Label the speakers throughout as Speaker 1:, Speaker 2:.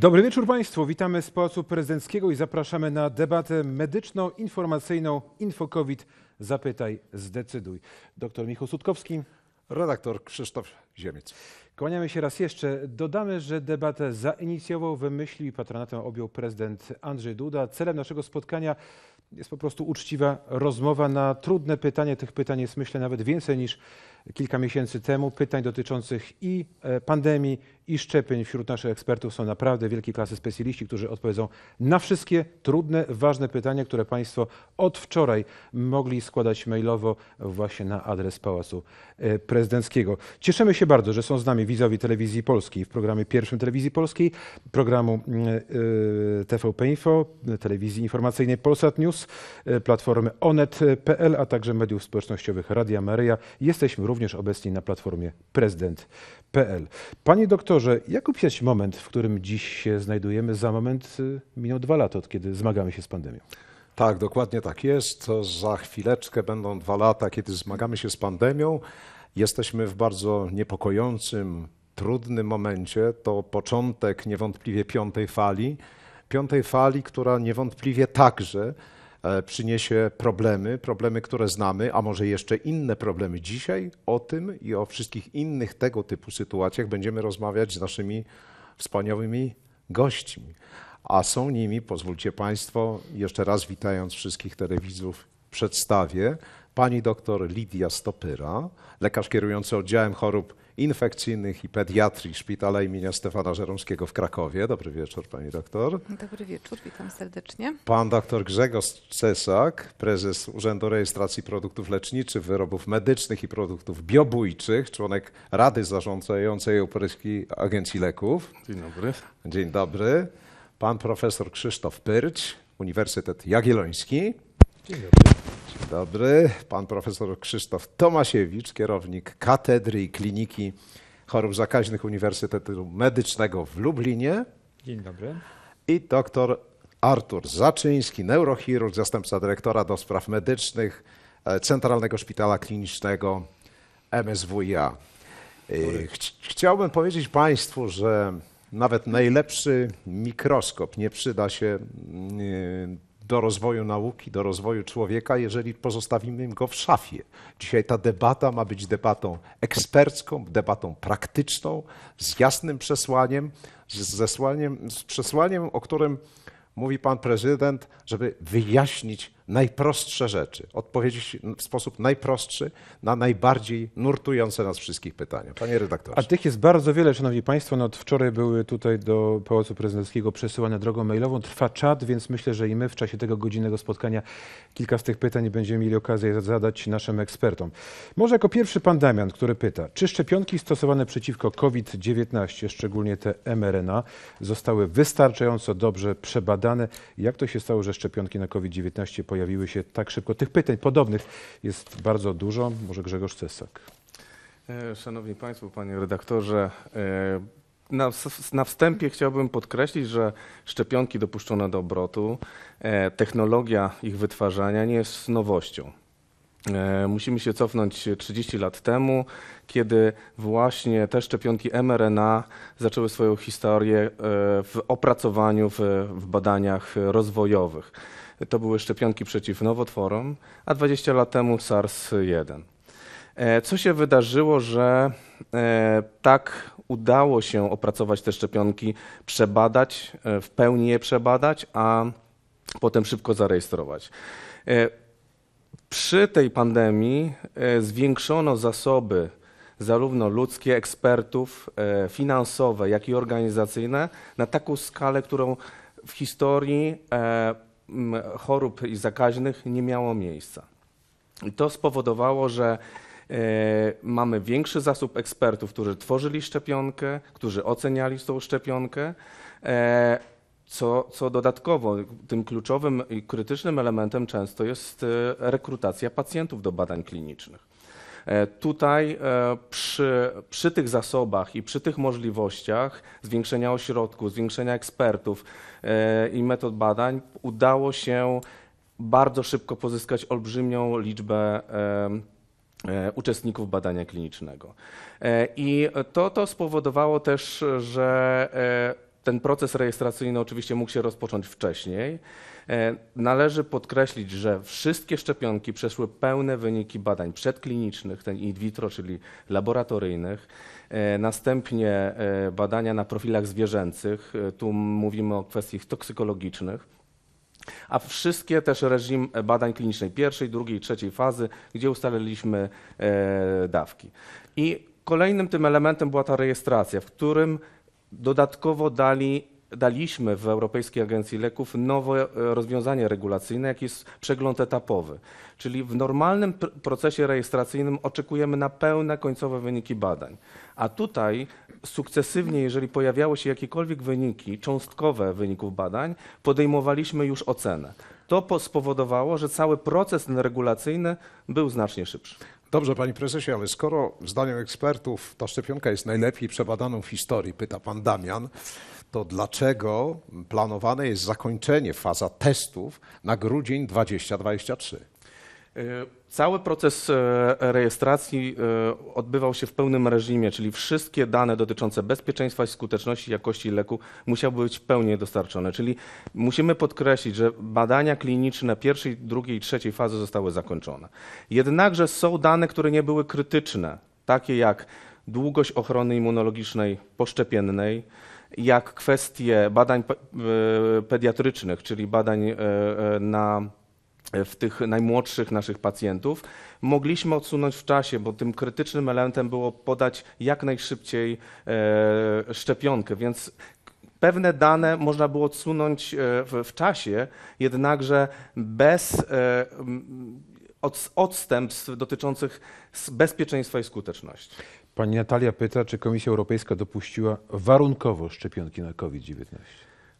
Speaker 1: Dobry wieczór Państwu. Witamy z Pałacu Prezydenckiego i zapraszamy na debatę medyczną, informacyjną InfoCovid. Zapytaj, zdecyduj. Doktor Michał Sutkowski. Redaktor Krzysztof Ziemiec. Kłaniamy się raz jeszcze. Dodamy, że debatę zainicjował, wymyślił i patronatem objął prezydent Andrzej Duda. Celem naszego spotkania jest po prostu uczciwa rozmowa na trudne pytanie. Tych pytań jest myślę nawet więcej niż kilka miesięcy temu pytań dotyczących i e, pandemii, i szczepień. Wśród naszych ekspertów są naprawdę wielkie klasy specjaliści, którzy odpowiedzą na wszystkie trudne, ważne pytania, które Państwo od wczoraj mogli składać mailowo właśnie na adres Pałacu e, Prezydenckiego. Cieszymy się bardzo, że są z nami widzowie Telewizji Polskiej w programie pierwszym Telewizji Polskiej, programu mm, e, TVP Info, telewizji informacyjnej Polsat News, platformy onet.pl, a także mediów społecznościowych Radia Maryja. Jesteśmy również również obecni na platformie prezydent.pl. Panie doktorze, jak opisać moment, w którym dziś
Speaker 2: się znajdujemy? Za moment y, minął dwa lata, od kiedy zmagamy się z pandemią. Tak, dokładnie tak jest. To za chwileczkę będą dwa lata, kiedy zmagamy się z pandemią. Jesteśmy w bardzo niepokojącym, trudnym momencie. To początek niewątpliwie piątej fali. Piątej fali, która niewątpliwie także E, przyniesie problemy, problemy, które znamy, a może jeszcze inne problemy. Dzisiaj o tym i o wszystkich innych tego typu sytuacjach będziemy rozmawiać z naszymi wspaniałymi gośćmi. A są nimi, pozwólcie Państwo, jeszcze raz witając wszystkich telewizorów, przedstawię pani doktor Lidia Stopyra, lekarz kierujący oddziałem chorób infekcyjnych i pediatrii Szpitala imienia Stefana Żeromskiego w Krakowie. Dobry wieczór, pani doktor.
Speaker 3: Dobry wieczór, witam serdecznie.
Speaker 2: Pan doktor Grzegorz Cesak, prezes Urzędu Rejestracji Produktów Leczniczych, Wyrobów Medycznych i Produktów Biobójczych, członek Rady Zarządzającej Europejskiej Agencji Leków. Dzień dobry. Dzień dobry. Pan profesor Krzysztof Pyrć, Uniwersytet Jagielloński Dzień dobry. Dzień dobry. Pan profesor Krzysztof Tomasiewicz, kierownik Katedry i Kliniki Chorób Zakaźnych Uniwersytetu Medycznego w Lublinie. Dzień dobry. I doktor Artur Zaczyński, neurochirurg, zastępca dyrektora do spraw medycznych e, Centralnego Szpitala Klinicznego MSWiA. E, chciałbym powiedzieć Państwu, że nawet najlepszy mikroskop nie przyda się mm, do rozwoju nauki, do rozwoju człowieka, jeżeli pozostawimy go w szafie. Dzisiaj ta debata ma być debatą ekspercką, debatą praktyczną, z jasnym przesłaniem, z, zesłaniem, z przesłaniem, o którym mówi pan prezydent, żeby wyjaśnić najprostsze rzeczy, odpowiedzieć w sposób najprostszy na najbardziej nurtujące nas wszystkich pytania. Panie redaktorze. A
Speaker 1: tych jest bardzo wiele, Szanowni Państwo. No, od wczoraj były tutaj do Pałacu Prezydenckiego przesyłane drogą mailową. Trwa czat, więc myślę, że i my w czasie tego godzinnego spotkania kilka z tych pytań będziemy mieli okazję zadać naszym ekspertom. Może jako pierwszy pan Damian, który pyta, czy szczepionki stosowane przeciwko COVID-19, szczególnie te mRNA, zostały wystarczająco dobrze przebadane? Jak to się stało, że szczepionki na COVID-19 po pojawiły się tak szybko. Tych pytań podobnych jest bardzo dużo. Może Grzegorz Cesak.
Speaker 4: E, szanowni Państwo, Panie Redaktorze, e, na, wstępie chciałbym podkreślić, że szczepionki dopuszczone do obrotu, e, technologia ich wytwarzania nie jest nowością. Musimy się cofnąć 30 lat temu, kiedy właśnie te szczepionki mRNA zaczęły swoją historię w opracowaniu, w, w badaniach rozwojowych to były szczepionki przeciw nowotworom, a 20 lat temu SARS-1. E, co się wydarzyło, że e, tak udało się opracować te szczepionki, przebadać, e, w pełni je przebadać, a potem szybko zarejestrować. Przy tej pandemii zwiększono zasoby zarówno ludzkie, ekspertów, finansowe, jak i organizacyjne na taką skalę, którą w historii chorób i zakaźnych nie miało miejsca. I to spowodowało, że e, mamy większy zasób ekspertów, którzy tworzyli szczepionkę, którzy oceniali tą szczepionkę. E, co, co dodatkowo, tym kluczowym i krytycznym elementem często jest e, rekrutacja pacjentów do badań klinicznych. E, tutaj e, przy, przy tych zasobach i przy tych możliwościach zwiększenia ośrodków, zwiększenia ekspertów e, i metod badań udało się bardzo szybko pozyskać olbrzymią liczbę uczestników badania klinicznego. I to, to spowodowało też, że ten proces rejestracyjny oczywiście mógł się rozpocząć wcześniej. E, należy podkreślić, że wszystkie szczepionki przeszły pełne wyniki badań przedklinicznych, ten in vitro, czyli laboratoryjnych, e, następnie e, badania na profilach zwierzęcych, tu mówimy o kwestiach toksykologicznych, a wszystkie też reżim badań klinicznej pierwszej, drugiej, trzeciej fazy, gdzie ustaliliśmy dawki. I kolejnym tym elementem była ta rejestracja, w którym dodatkowo dali daliśmy w Europejskiej Agencji Leków nowe e, rozwiązanie regulacyjne, jaki jest przegląd etapowy. Czyli w normalnym procesie rejestracyjnym oczekujemy na pełne końcowe wyniki badań. A tutaj sukcesywnie, jeżeli pojawiały się jakiekolwiek wyniki, cząstkowe wyników badań, podejmowaliśmy już ocenę. To spowodowało, że cały proces regulacyjny był znacznie szybszy. Dobrze, panie prezesie, ale skoro zdaniem
Speaker 2: ekspertów ta szczepionka jest najlepiej przebadaną w historii, pyta pan Damian, to dlaczego planowane jest zakończenie, faza testów na grudzień 2023?
Speaker 4: E, cały proces e, rejestracji e, odbywał się w pełnym reżimie, czyli wszystkie dane dotyczące bezpieczeństwa i skuteczności jakości leku musiały być w pełni dostarczone. Czyli musimy podkreślić, że badania kliniczne pierwszej, drugiej i trzeciej fazy zostały zakończone. Jednakże są dane, które nie były krytyczne, takie jak długość ochrony immunologicznej poszczepiennej, jak kwestie badań e, pediatrycznych, czyli badań e, e, na w tych najmłodszych naszych pacjentów, mogliśmy odsunąć w czasie, bo tym krytycznym elementem było podać jak najszybciej szczepionkę, więc pewne dane można było odsunąć w, czasie, jednakże bez odstępstw dotyczących bezpieczeństwa i skuteczności.
Speaker 1: Pani Natalia pyta, czy Komisja Europejska dopuściła warunkowo szczepionki na COVID-19?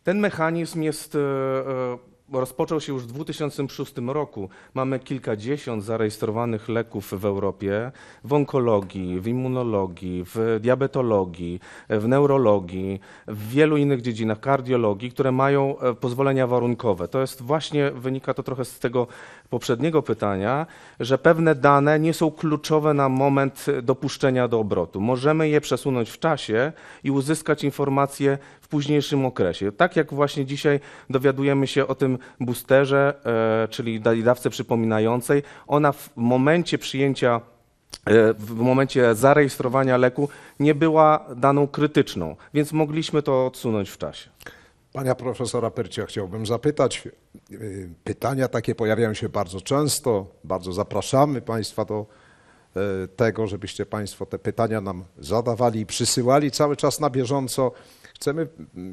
Speaker 4: Ten mechanizm jest e, e, rozpoczął się już w 2006 roku. Mamy kilkadziesiąt zarejestrowanych leków w Europie w onkologii, w immunologii, w diabetologii, w neurologii, w wielu innych dziedzinach, kardiologii, które mają e, pozwolenia warunkowe. To jest właśnie, wynika to trochę z tego poprzedniego pytania, że pewne dane nie są kluczowe na moment dopuszczenia do obrotu. Możemy je przesunąć w czasie i uzyskać informacje w późniejszym okresie. Tak jak właśnie dzisiaj dowiadujemy się o tym boosterze, e, czyli dawce przypominającej, ona w momencie przyjęcia e, w momencie zarejestrowania leku nie była daną krytyczną, więc mogliśmy to odsunąć w czasie.
Speaker 2: Pana profesora Percia chciałbym zapytać. E, pytania takie pojawiają się bardzo często. Bardzo zapraszamy Państwa do tego, żebyście Państwo te pytania nam zadawali i przysyłali cały czas na bieżąco. Chcemy,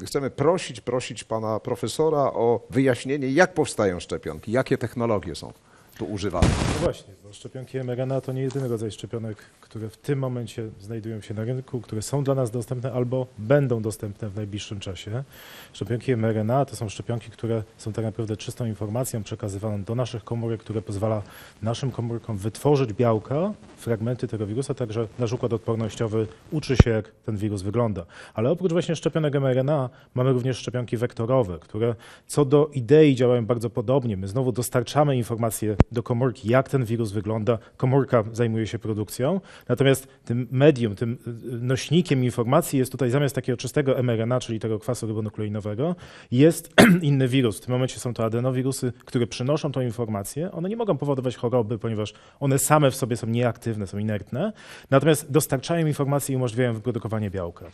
Speaker 2: chcemy prosić, prosić pana profesora o wyjaśnienie, jak powstają szczepionki, jakie technologie są
Speaker 5: tu używane. No właśnie szczepionki mRNA to nie jedyny rodzaj szczepionek, które w tym momencie znajdują się na rynku, które są dla nas dostępne albo będą dostępne w najbliższym czasie. Szczepionki mRNA to są szczepionki, które są tak naprawdę czystą informacją przekazywaną do naszych komórek, które pozwala naszym komórkom wytworzyć białka, fragmenty tego wirusa, także nasz układ odpornościowy uczy się, jak ten wirus wygląda. Ale oprócz właśnie szczepionek mRNA mamy również szczepionki wektorowe, które co do idei działają bardzo podobnie. My znowu dostarczamy informacje do komórki, jak ten wirus wygląda wygląda, komórka zajmuje się produkcją. Natomiast tym medium, tym y, y, nośnikiem informacji jest tutaj zamiast takiego czystego mRNA, czyli tego kwasu rybonukleinowego, jest inny wirus. W tym momencie są to adenowirusy, które przynoszą tą informację. One nie mogą powodować choroby, ponieważ one same w sobie są nieaktywne, są inertne. Natomiast dostarczają informacji i umożliwiają wyprodukowanie białka.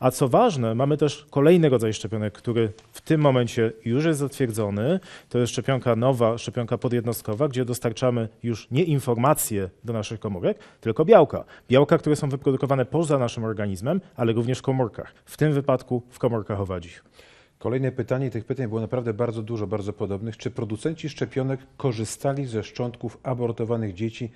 Speaker 5: A co ważne, mamy też kolejny rodzaj szczepionek, który w tym momencie już jest zatwierdzony. To jest szczepionka nowa, szczepionka podjednostkowa, gdzie dostarczamy już nie informacji, informacje do naszych komórek, tylko białka. Białka, które są wyprodukowane poza naszym organizmem, ale również w komórkach. W tym wypadku w komórkach owadzich.
Speaker 1: Kolejne pytanie, tych pytań było naprawdę bardzo dużo, bardzo podobnych. Czy producenci szczepionek korzystali ze szczątków abortowanych dzieci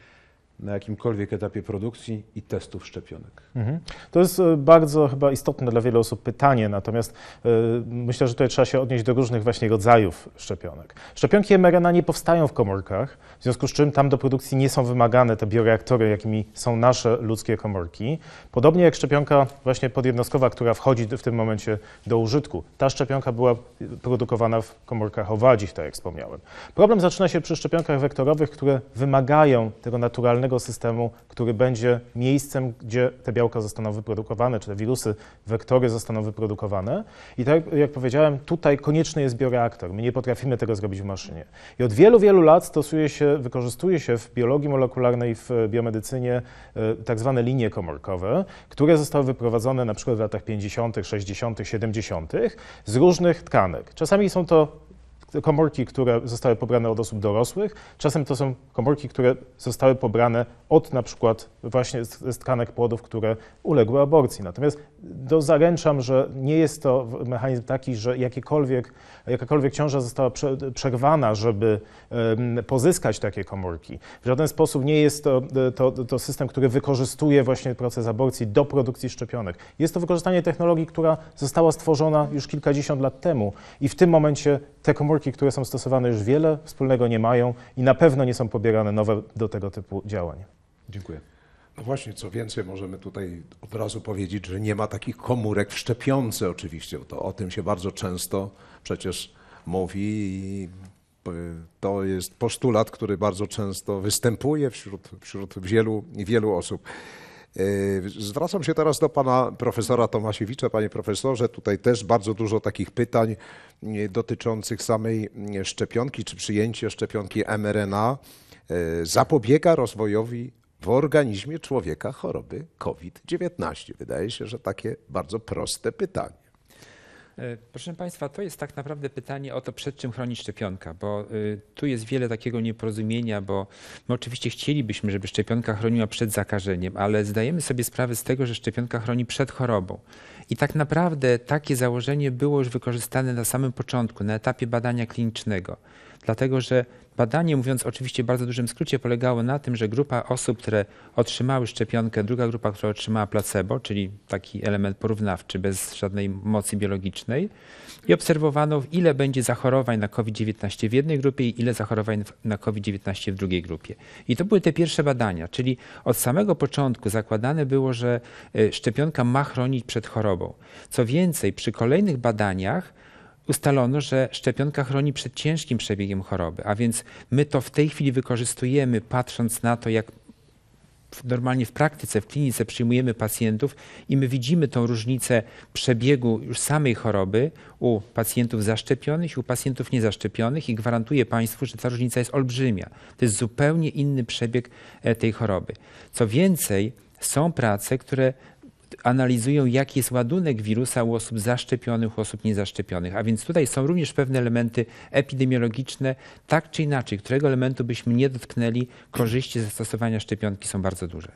Speaker 1: na jakimkolwiek etapie produkcji i testów szczepionek. Mhm.
Speaker 5: To jest e, bardzo chyba istotne dla wielu osób pytanie, natomiast yy, myślę, że tutaj trzeba się odnieść do różnych właśnie rodzajów szczepionek. Szczepionki mRNA nie powstają w komórkach, w związku z czym tam do produkcji nie są wymagane te bioreaktory, jakimi są nasze ludzkie komórki. Podobnie jak szczepionka właśnie podjednostkowa, która wchodzi w tym momencie do użytku. Ta szczepionka była produkowana w komórkach owadzich, tak jak wspomniałem. Problem zaczyna się przy szczepionkach wektorowych, które wymagają tego naturalnego systemu, który będzie miejscem, gdzie te białka zostaną wyprodukowane, czy te wirusy, wektory zostaną wyprodukowane. I tak jak powiedziałem, tutaj konieczny jest bioreaktor. My nie potrafimy tego zrobić w maszynie. I od wielu, wielu lat stosuje się, wykorzystuje się w biologii molekularnej, w biomedycynie e, tak zwane linie komórkowe, które zostały wyprowadzone na przykład w latach 50., 60., 70. z różnych tkanek. Czasami są to komórki, które zostały pobrane od osób dorosłych. Czasem to są komórki, które zostały pobrane od na przykład właśnie z tkanek płodów, które uległy aborcji. Natomiast do, no, zaręczam, że nie jest to mechanizm taki, że jakiekolwiek jakakolwiek ciąża została przerwana, żeby pozyskać takie komórki. W żaden sposób nie jest to, to, to system, który wykorzystuje właśnie proces aborcji do produkcji szczepionek. Jest to wykorzystanie technologii, która została stworzona już kilkadziesiąt lat temu i w tym momencie te komórki, które są stosowane już wiele wspólnego nie mają i na pewno nie są pobierane nowe do tego typu działań. Dziękuję.
Speaker 2: No właśnie, co więcej, możemy tutaj od razu powiedzieć, że nie ma takich komórek w szczepionce oczywiście. To o tym się bardzo często przecież mówi i to jest postulat, który bardzo często występuje wśród, wśród wielu, wielu osób. E, zwracam się teraz do pana profesora Tomasiewicza. Panie profesorze, tutaj też bardzo dużo takich pytań e, dotyczących samej e, szczepionki czy przyjęcie szczepionki mRNA zapobiega rozwojowi w organizmie człowieka choroby COVID-19. Wydaje się, że takie bardzo proste pytanie.
Speaker 6: E, proszę Państwa, to jest tak naprawdę pytanie o to, przed czym chroni szczepionka, bo y, tu jest wiele takiego nieporozumienia, bo my oczywiście chcielibyśmy, żeby szczepionka chroniła przed zakażeniem, ale zdajemy sobie sprawę z tego, że szczepionka chroni przed chorobą. I tak naprawdę takie założenie było już wykorzystane na samym początku, na etapie badania klinicznego dlatego że badanie, mówiąc oczywiście w bardzo dużym skrócie, polegało na tym, że grupa osób, które otrzymały szczepionkę, druga grupa, która otrzymała placebo, czyli taki element porównawczy bez żadnej mocy biologicznej, i obserwowano, ile będzie zachorowań na COVID-19 w jednej grupie i ile zachorowań na COVID-19 w drugiej grupie. I to były te pierwsze badania, czyli od samego początku zakładane było, że y, szczepionka ma chronić przed chorobą. Co więcej, przy kolejnych badaniach ustalono, że szczepionka chroni przed ciężkim przebiegiem choroby, a więc my to w tej chwili wykorzystujemy, patrząc na to, jak normalnie w praktyce, w klinice przyjmujemy pacjentów i my widzimy tą różnicę przebiegu już samej choroby u pacjentów zaszczepionych i u pacjentów niezaszczepionych i gwarantuję Państwu, że ta różnica jest olbrzymia. To jest zupełnie inny przebieg e, tej choroby. Co więcej, są prace, które analizują, jaki jest ładunek wirusa u osób zaszczepionych, u osób niezaszczepionych. A więc tutaj są również pewne elementy epidemiologiczne, tak czy inaczej, którego elementu byśmy nie dotknęli, korzyści zastosowania szczepionki są bardzo duże.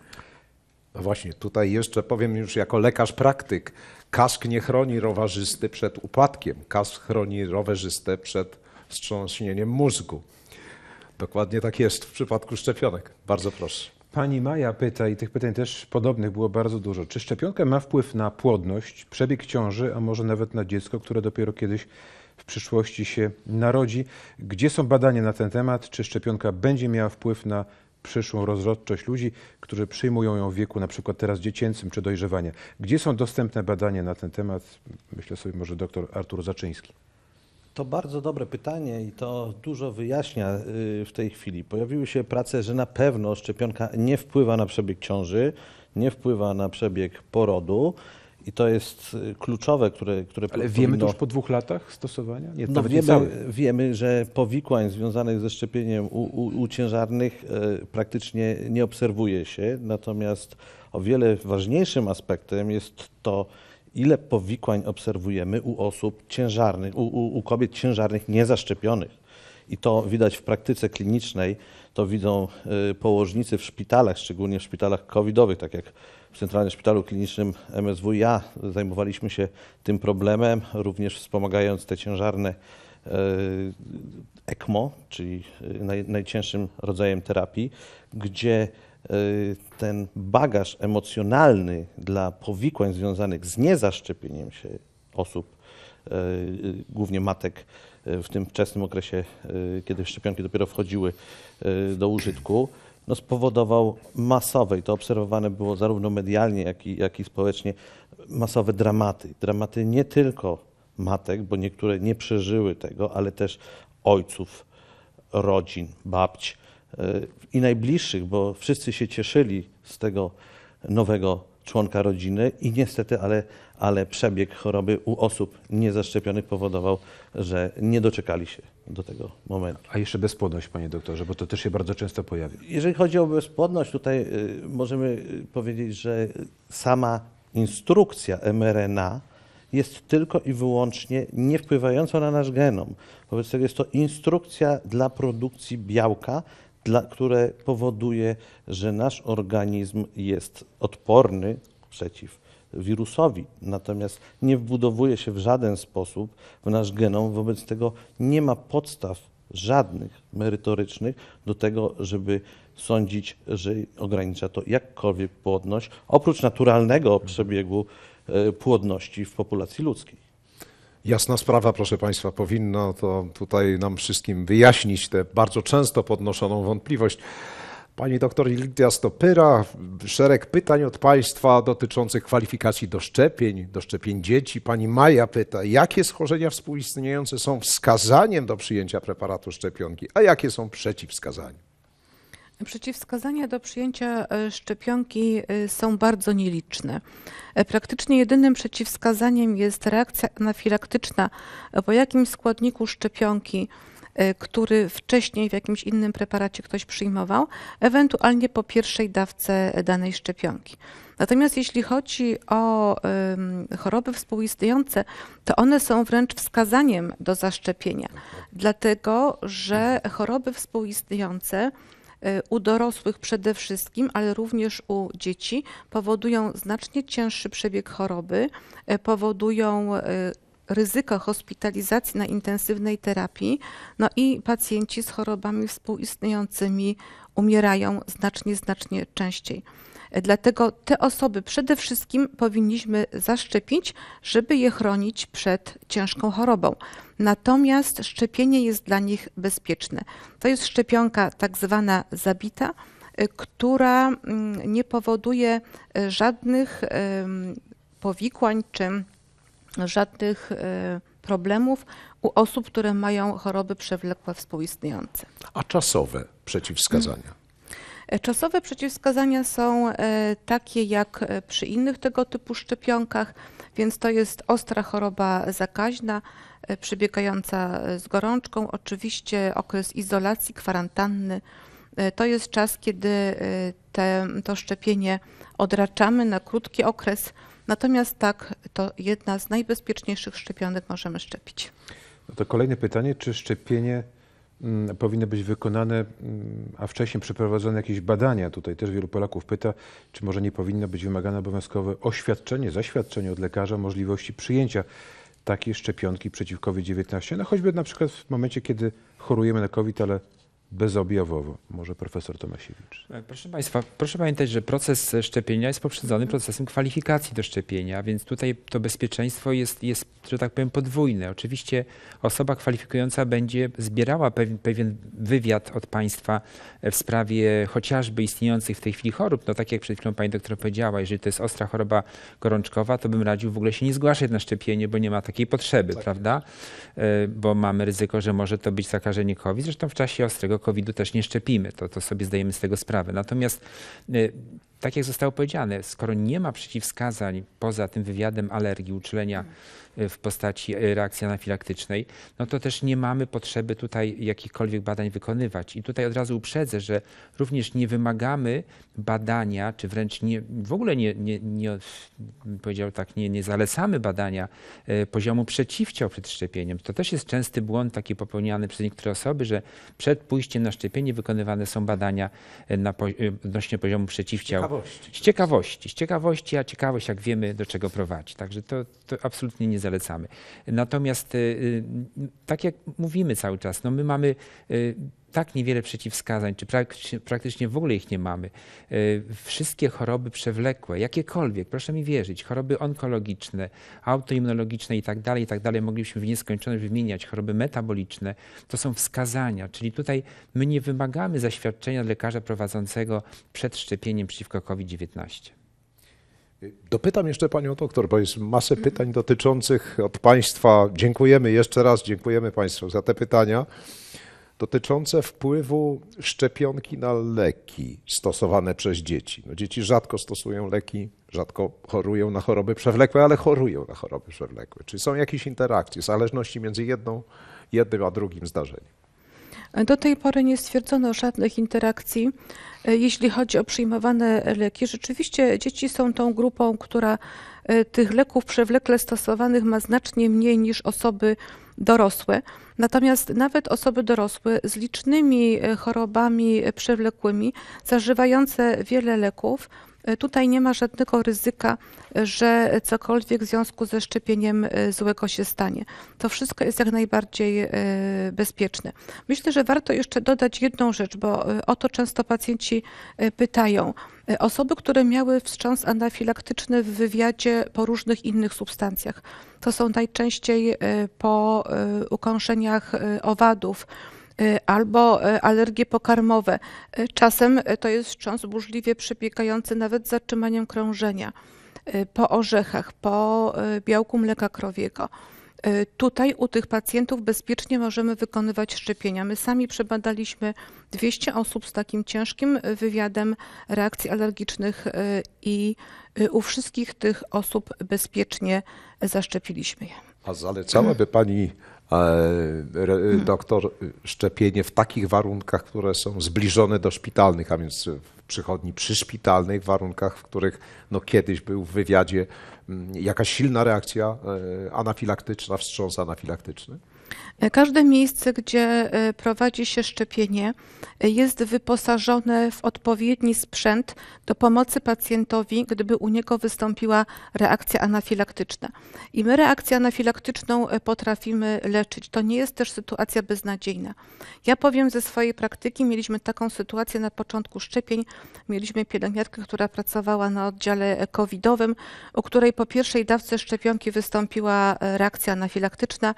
Speaker 2: No właśnie, tutaj jeszcze powiem już jako lekarz praktyk, kask nie chroni rowerzysty przed upadkiem, kask chroni rowerzystę przed wstrząśnieniem mózgu. Dokładnie tak jest w przypadku szczepionek. Bardzo proszę.
Speaker 1: Pani Maja pyta, i tych pytań też podobnych było bardzo dużo, czy szczepionka ma wpływ na płodność, przebieg ciąży, a może nawet na dziecko, które dopiero kiedyś w przyszłości się narodzi? Gdzie są badania na ten temat? Czy szczepionka będzie miała wpływ na przyszłą rozrodczość ludzi, którzy przyjmują ją w wieku na przykład teraz dziecięcym czy dojrzewania? Gdzie są dostępne badania na ten temat? Myślę sobie może doktor Artur Zaczyński.
Speaker 7: To bardzo dobre pytanie i to dużo wyjaśnia y, w tej chwili. Pojawiły się prace, że na pewno szczepionka nie wpływa na przebieg ciąży, nie wpływa na przebieg porodu. I to jest y, kluczowe, które. które Ale powinno... wiemy to już
Speaker 1: po dwóch latach stosowania? Nie, no wiemy,
Speaker 7: wiemy, że powikłań związanych ze szczepieniem u, u, u ciężarnych y, praktycznie nie obserwuje się. Natomiast o wiele ważniejszym aspektem jest to, ile powikłań obserwujemy u osób ciężarnych, u, u, u kobiet ciężarnych niezaszczepionych. I to widać w praktyce klinicznej, to widzą y, położnicy w szpitalach, szczególnie w szpitalach covidowych, tak jak w Centralnym Szpitalu Klinicznym MSWiA zajmowaliśmy się tym problemem, również wspomagając te ciężarne y, ECMO, czyli y, naj, najcięższym rodzajem terapii, gdzie Y, ten bagaż emocjonalny dla powikłań związanych z niezaszczepieniem się osób, y, y, głównie matek, w tym wczesnym okresie, kiedy szczepionki dopiero wchodziły do użytku, no spowodował masowe, i to obserwowane było zarówno medialnie, jak i, jak i społecznie, masowe dramaty. Dramaty nie tylko matek, bo niektóre nie przeżyły tego, ale też ojców, rodzin, babci E, i najbliższych, bo wszyscy się cieszyli z tego nowego członka rodziny i niestety, ale, ale przebieg choroby u osób niezaszczepionych powodował, że nie doczekali się do tego momentu. A jeszcze bezpłodność, panie doktorze, bo to też się
Speaker 1: bardzo często pojawia.
Speaker 7: Jeżeli chodzi o bezpłodność, tutaj e, możemy e, powiedzieć, że sama instrukcja mRNA jest tylko i wyłącznie niewpływająca na nasz genom. Wobec tego jest to instrukcja dla produkcji białka, dla, które powoduje, że nasz organizm jest odporny przeciw wirusowi, natomiast nie wbudowuje się w żaden sposób w nasz genom, wobec tego nie ma podstaw żadnych merytorycznych do tego, żeby sądzić, że ogranicza to jakkolwiek płodność, oprócz
Speaker 2: naturalnego przebiegu e, płodności w populacji ludzkiej. Jasna sprawa, proszę Państwa, powinno to tutaj nam wszystkim wyjaśnić tę bardzo często podnoszoną wątpliwość. Pani doktor Lidia Stopyra, szereg pytań od Państwa dotyczących kwalifikacji do szczepień, do szczepień dzieci. Pani Maja pyta, jakie schorzenia współistniejące są wskazaniem do przyjęcia preparatu szczepionki, a jakie są przeciwwskazaniem?
Speaker 3: Przeciwwskazania do przyjęcia e, szczepionki e, są bardzo nieliczne. E, praktycznie jedynym przeciwwskazaniem jest reakcja anafilaktyczna po jakimś składniku szczepionki, który wcześniej w jakimś innym preparacie ktoś przyjmował, ewentualnie po pierwszej dawce danej szczepionki. Natomiast jeśli chodzi o choroby współistniejące, to one są wręcz wskazaniem do zaszczepienia, dlatego że choroby współistniejące Y, u dorosłych przede wszystkim, ale również u dzieci, powodują znacznie cięższy przebieg choroby, y, powodują y, ryzyko hospitalizacji na intensywnej terapii, no i pacjenci z chorobami współistniejącymi umierają znacznie, znacznie częściej. Dlatego te osoby przede wszystkim powinniśmy zaszczepić, żeby je chronić przed ciężką chorobą. Natomiast szczepienie jest dla nich bezpieczne. To jest szczepionka tak zwana zabita, y, która mm, nie powoduje y, żadnych y, powikłań czy żadnych problemów u osób, które mają choroby przewlekłe współistniejące.
Speaker 2: A czasowe przeciwwskazania?
Speaker 3: Czasowe przeciwwskazania są e, takie jak e, przy innych tego typu szczepionkach, więc to jest ostra choroba zakaźna, e, przebiegająca z gorączką. Oczywiście okres izolacji, kwarantanny to jest czas, kiedy te, to szczepienie odraczamy na krótki okres. Natomiast tak, to jedna z najbezpieczniejszych szczepionek możemy szczepić.
Speaker 1: No to kolejne pytanie, czy szczepienie Mm, powinny być wykonane, mm, a wcześniej przeprowadzone jakieś badania. Tutaj też wielu Polaków pyta, czy może nie powinno być wymagane obowiązkowe oświadczenie, zaświadczenie od lekarza możliwości przyjęcia takiej szczepionki przeciw COVID-19, no choćby na przykład w momencie, kiedy chorujemy na COVID, ale bezobjawowo. Może profesor Tomasiewicz.
Speaker 6: E, proszę Państwa, proszę pamiętać, że proces szczepienia jest poprzedzony procesem kwalifikacji do szczepienia, więc tutaj to bezpieczeństwo jest, jest że tak powiem, podwójne. Oczywiście osoba kwalifikująca będzie zbierała pewien, pewien wywiad od państwa e, w sprawie chociażby istniejących w tej chwili chorób. No tak jak przed chwilą pani doktor powiedziała, jeżeli to jest ostra choroba gorączkowa, to bym radził w ogóle się nie zgłaszać na szczepienie, bo nie ma takiej potrzeby, tak. prawda? E, bo mamy ryzyko, że może to być zakażenie COVID, zresztą w czasie ostrego tego COVID-u też nie szczepimy, to, to sobie zdajemy z tego sprawę. Natomiast y, tak jak zostało powiedziane, skoro nie ma przeciwwskazań poza tym wywiadem alergii, uczulenia, w postaci e, reakcji anafilaktycznej, no to też nie mamy potrzeby tutaj jakichkolwiek badań wykonywać. I tutaj od razu uprzedzę, że również nie wymagamy badania, czy wręcz nie, w ogóle nie, nie, nie powiedział tak, nie, nie zalecamy badania e, poziomu przeciwciał przed szczepieniem. To też jest częsty błąd taki popełniany przez niektóre osoby, że przed pójściem na szczepienie wykonywane są badania e, na, odnośnie poziomu przeciwciał. Z ciekawości. Z ciekawości, a ciekawość, jak wiemy, do czego prowadzi. Także to, to absolutnie nie zalecamy. Natomiast y, y, tak jak mówimy cały czas, no my mamy y, tak niewiele przeciwwskazań, czy praktycznie w ogóle ich nie mamy. Wszystkie choroby przewlekłe, jakiekolwiek, proszę mi wierzyć, choroby onkologiczne, autoimmunologiczne i tak dalej, i tak dalej, moglibyśmy w nieskończoność wymieniać, choroby metaboliczne, to są wskazania, czyli tutaj my nie wymagamy zaświadczenia lekarza prowadzącego przed szczepieniem przeciwko COVID-19.
Speaker 2: Dopytam jeszcze panią doktor, bo jest masę pytań dotyczących od państwa. Dziękujemy jeszcze raz, dziękujemy państwu za te pytania dotyczące wpływu szczepionki na leki stosowane przez dzieci. No, dzieci rzadko stosują leki, rzadko chorują na choroby przewlekłe, ale chorują na choroby przewlekłe. Czy są jakieś interakcje, zależności między jedną, jednym a drugim zdarzeniem?
Speaker 3: Do tej pory nie stwierdzono żadnych interakcji, e, jeśli chodzi o przyjmowane leki. Rzeczywiście dzieci są tą grupą, która e, tych leków przewlekle stosowanych ma znacznie mniej niż osoby dorosłe. Natomiast nawet osoby dorosłe z licznymi e, chorobami przewlekłymi, zażywające wiele leków, Tutaj nie ma żadnego ryzyka, że cokolwiek w związku ze szczepieniem e, złego się stanie. To wszystko jest jak najbardziej e, bezpieczne. Myślę, że warto jeszcze dodać jedną rzecz, bo e, o to często pacjenci pytają. Osoby, które miały wstrząs anafilaktyczny w wywiadzie po różnych innych substancjach, to są najczęściej po ukąszeniach owadów, Y, albo y, alergie pokarmowe. Y, czasem to jest wstrząs burzliwie przebiegający nawet z zatrzymaniem krążenia po orzechach, po białku mleka krowiego. Tutaj u tych pacjentów bezpiecznie możemy wykonywać szczepienia. My sami przebadaliśmy 200 osób z takim ciężkim wywiadem reakcji alergicznych i u wszystkich tych osób bezpiecznie zaszczepiliśmy je.
Speaker 2: A zalecałaby Pani E, hmm. doktor e, szczepienie w takich warunkach, które są zbliżone do szpitalnych, a więc w przychodni przyszpitalnej, w warunkach, w których no, kiedyś był w wywiadzie mm, jakaś silna reakcja e, anafilaktyczna, wstrząs anafilaktyczny?
Speaker 3: Każde miejsce, gdzie e, prowadzi się szczepienie, e, jest wyposażone w odpowiedni sprzęt do pomocy pacjentowi, gdyby u niego wystąpiła reakcja anafilaktyczna. I my reakcję anafilaktyczną e, potrafimy leczyć. To nie jest też sytuacja beznadziejna. Ja powiem ze swojej praktyki, mieliśmy taką sytuację na początku szczepień. Mieliśmy pielęgniarkę, która pracowała na oddziale covidowym, u której po pierwszej dawce szczepionki wystąpiła reakcja anafilaktyczna.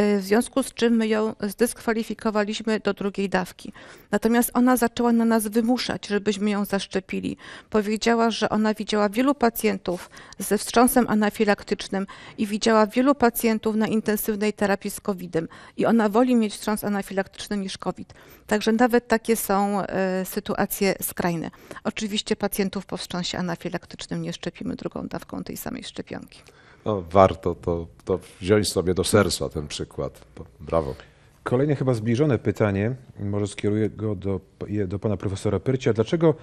Speaker 3: Y, w związku z czym my ją zdyskwalifikowaliśmy do drugiej dawki. Natomiast ona zaczęła na nas wymuszać, żebyśmy ją zaszczepili. Powiedziała, że ona widziała wielu pacjentów ze wstrząsem anafilaktycznym i widziała wielu pacjentów na intensywnej terapii z COVID-em i ona woli mieć wstrząs anafilaktyczny niż COVID. Także nawet takie są y, sytuacje skrajne. Oczywiście pacjentów po wstrząsie anafilaktycznym nie szczepimy drugą dawką tej samej szczepionki.
Speaker 2: No, warto to, to wziąć sobie do serca ten przykład. Brawo.
Speaker 1: Kolejne chyba zbliżone pytanie, może skieruję go do, do pana profesora Pyrcia. Dlaczego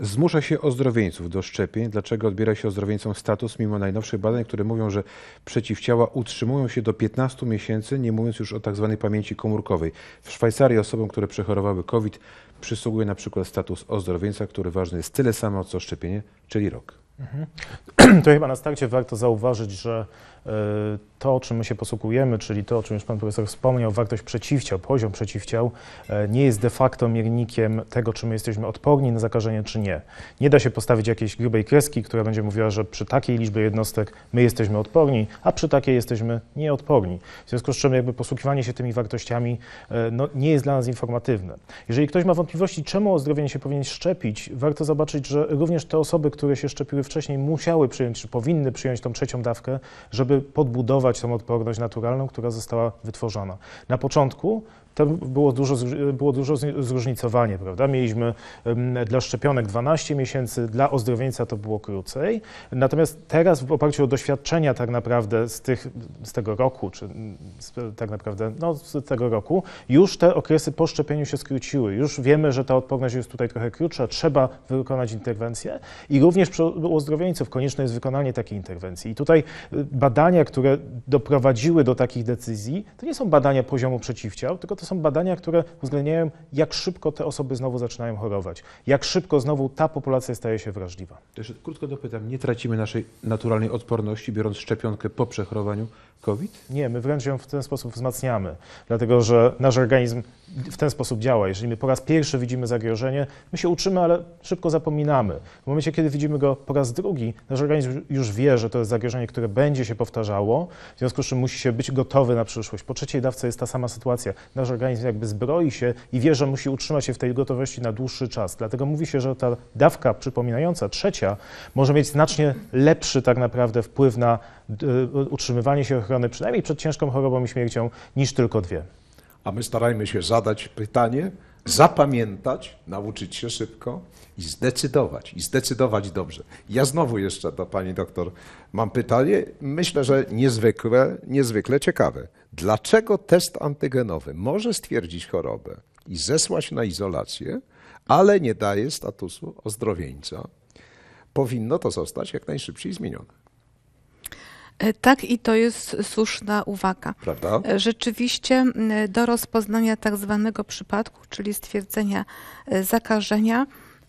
Speaker 1: zmusza się ozdrowieńców do szczepień? Dlaczego odbiera się ozdrowieńcom status mimo najnowszych badań, które mówią, że przeciwciała utrzymują się do 15 miesięcy, nie mówiąc już o tzw. Tak pamięci komórkowej? W Szwajcarii osobom, które przechorowały COVID, przysługuje na przykład status ozdrowieńca, który ważny
Speaker 5: jest tyle samo co szczepienie, czyli rok. Mhm. To chyba na starcie warto zauważyć, że e, to, czym my się posługujemy, czyli to, o czym już Pan Profesor wspomniał, wartość przeciwciał, poziom przeciwciał, e, nie jest de facto miernikiem tego, czy my jesteśmy odporni na zakażenie, czy nie. Nie da się postawić jakiejś grubej kreski, która będzie mówiła, że przy takiej liczbie jednostek my jesteśmy odporni, a przy takiej jesteśmy nieodporni. W związku z czym jakby posługiwanie się tymi wartościami e, no, nie jest dla nas informatywne. Jeżeli ktoś ma wątpliwości, czemu ozdrowienie się powinien szczepić, warto zobaczyć, że również te osoby, które się szczepiły wcześniej, musiały przyjąć, czy powinny przyjąć tą trzecią dawkę, żeby podbudować budować tą odporność naturalną, która została wytworzona. Na początku to było dużo, było dużo zróżnicowanie, prawda? Mieliśmy dla szczepionek 12 miesięcy, dla ozdrowieńca to było krócej. Natomiast teraz w oparciu o doświadczenia tak naprawdę z, tych, z tego roku, czy z, tak naprawdę no, z tego roku, już te okresy po szczepieniu się skróciły. Już wiemy, że ta odporność jest tutaj trochę krótsza, trzeba wykonać interwencję i również przy ozdrowieńców konieczne jest wykonanie takiej interwencji. I tutaj y, badania, które doprowadziły do takich decyzji, to nie są badania poziomu przeciwciał, tylko to są badania, które uwzględniają, jak szybko te osoby znowu zaczynają chorować, jak szybko znowu ta populacja staje się wrażliwa. Też krótko dopytam, nie tracimy naszej
Speaker 1: naturalnej odporności, biorąc szczepionkę po przechorowaniu COVID?
Speaker 5: Nie, my wręcz ją w ten sposób wzmacniamy, dlatego że nasz organizm w ten sposób działa. Jeżeli my po raz pierwszy widzimy zagrożenie, my się uczymy, ale szybko zapominamy. W momencie, kiedy widzimy go po raz drugi, nasz organizm już wie, że to jest zagrożenie, które będzie się powtarzało, w związku z czym musi się być gotowy na przyszłość. Po trzeciej dawce jest ta sama sytuacja. Nasz organizm jakby zbroi się i wie, że musi utrzymać się w tej gotowości na dłuższy czas. Dlatego mówi się, że ta dawka przypominająca, trzecia, może mieć znacznie lepszy tak naprawdę wpływ na e, utrzymywanie się ochrony, przynajmniej przed ciężką chorobą i śmiercią, niż tylko dwie. A my starajmy się zadać pytanie, zapamiętać,
Speaker 2: nauczyć się szybko i zdecydować, i zdecydować dobrze. Ja znowu jeszcze do pani doktor mam pytanie, myślę, że niezwykle, niezwykle ciekawe. Dlaczego test antygenowy może stwierdzić chorobę i zesłać na izolację, ale nie daje statusu ozdrowieńca? Powinno to zostać jak najszybciej zmienione.
Speaker 3: E, tak, i to jest słuszna uwaga. Prawda? E, rzeczywiście do rozpoznania tak zwanego przypadku, czyli stwierdzenia e, zakażenia,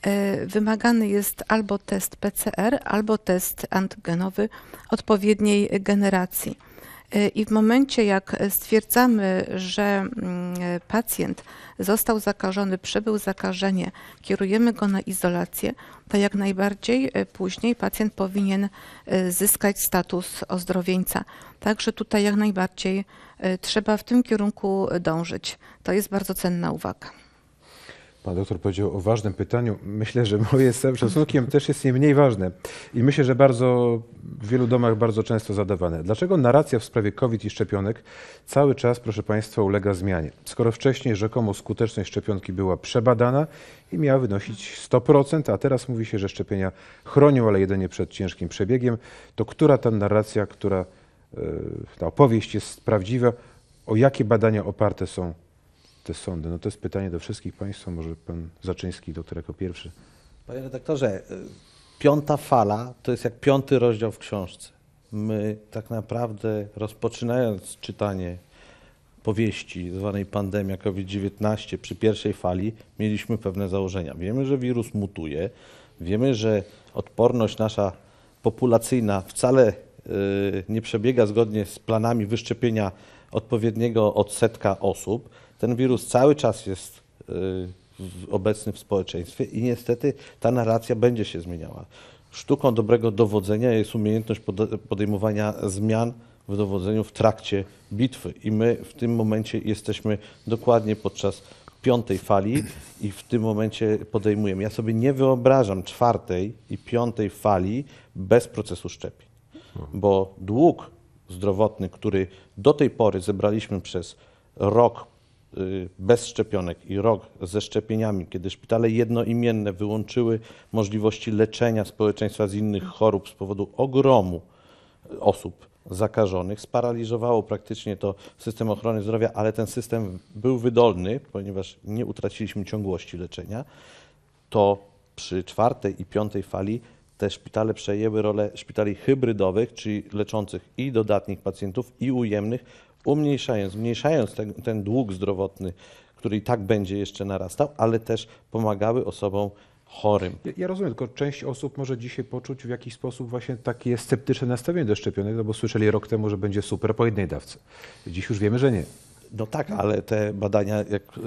Speaker 3: E, wymagany jest albo test PCR, albo test antygenowy odpowiedniej generacji. E, I w momencie, jak stwierdzamy, że mm, e, pacjent został zakażony, przebył zakażenie, kierujemy go na izolację, to jak najbardziej później pacjent powinien zyskać status ozdrowieńca. Także tutaj jak najbardziej trzeba w tym kierunku dążyć. To jest bardzo cenna uwaga.
Speaker 1: Pan doktor powiedział o ważnym pytaniu. Myślę, że moje z całym szacunkiem też jest nie mniej ważne i myślę, że bardzo w wielu domach bardzo często zadawane. Dlaczego narracja w sprawie COVID i szczepionek cały czas, proszę Państwa, ulega zmianie? Skoro wcześniej rzekomo skuteczność szczepionki była przebadana i miała wynosić 100%, a teraz mówi się, że szczepienia chronią, ale jedynie przed ciężkim przebiegiem, to która ta narracja, która e, ta opowieść jest prawdziwa, o jakie badania oparte są te sądy? No to jest pytanie do wszystkich Państwa, może Pan Zaczyński, doktor, jako pierwszy.
Speaker 7: Panie redaktorze, y, piąta fala to jest jak piąty rozdział w książce. My tak naprawdę rozpoczynając czytanie powieści zwanej pandemia COVID-19 przy pierwszej fali mieliśmy pewne założenia. Wiemy, że wirus mutuje, wiemy, że odporność nasza populacyjna wcale y, nie przebiega zgodnie z planami wyszczepienia odpowiedniego odsetka osób ten wirus cały czas jest y, obecny w społeczeństwie i niestety ta narracja będzie się zmieniała. Sztuką dobrego dowodzenia jest umiejętność podejmowania zmian w dowodzeniu w trakcie bitwy. I my w tym momencie jesteśmy dokładnie podczas piątej fali i w tym momencie podejmujemy. Ja sobie nie wyobrażam czwartej i piątej fali bez procesu szczepień, bo dług zdrowotny, który do tej pory zebraliśmy przez rok Y, bez szczepionek i rok ze szczepieniami, kiedy szpitale jednoimienne wyłączyły możliwości leczenia społeczeństwa z innych chorób z powodu ogromu osób zakażonych, sparaliżowało praktycznie to system ochrony zdrowia, ale ten system był wydolny, ponieważ nie utraciliśmy ciągłości leczenia, to przy czwartej i piątej fali te szpitale przejęły rolę szpitali hybrydowych, czyli leczących i dodatnich pacjentów, i ujemnych, umniejszając, zmniejszając ten, ten dług zdrowotny, który i tak będzie jeszcze narastał, ale też pomagały
Speaker 1: osobom chorym. Ja, ja, rozumiem, tylko część osób może dzisiaj poczuć w jakiś sposób właśnie takie sceptyczne nastawienie do szczepionek, no bo słyszeli rok temu, że będzie super po jednej dawce. Dziś już wiemy, że nie. No tak, ale te badania, jak y,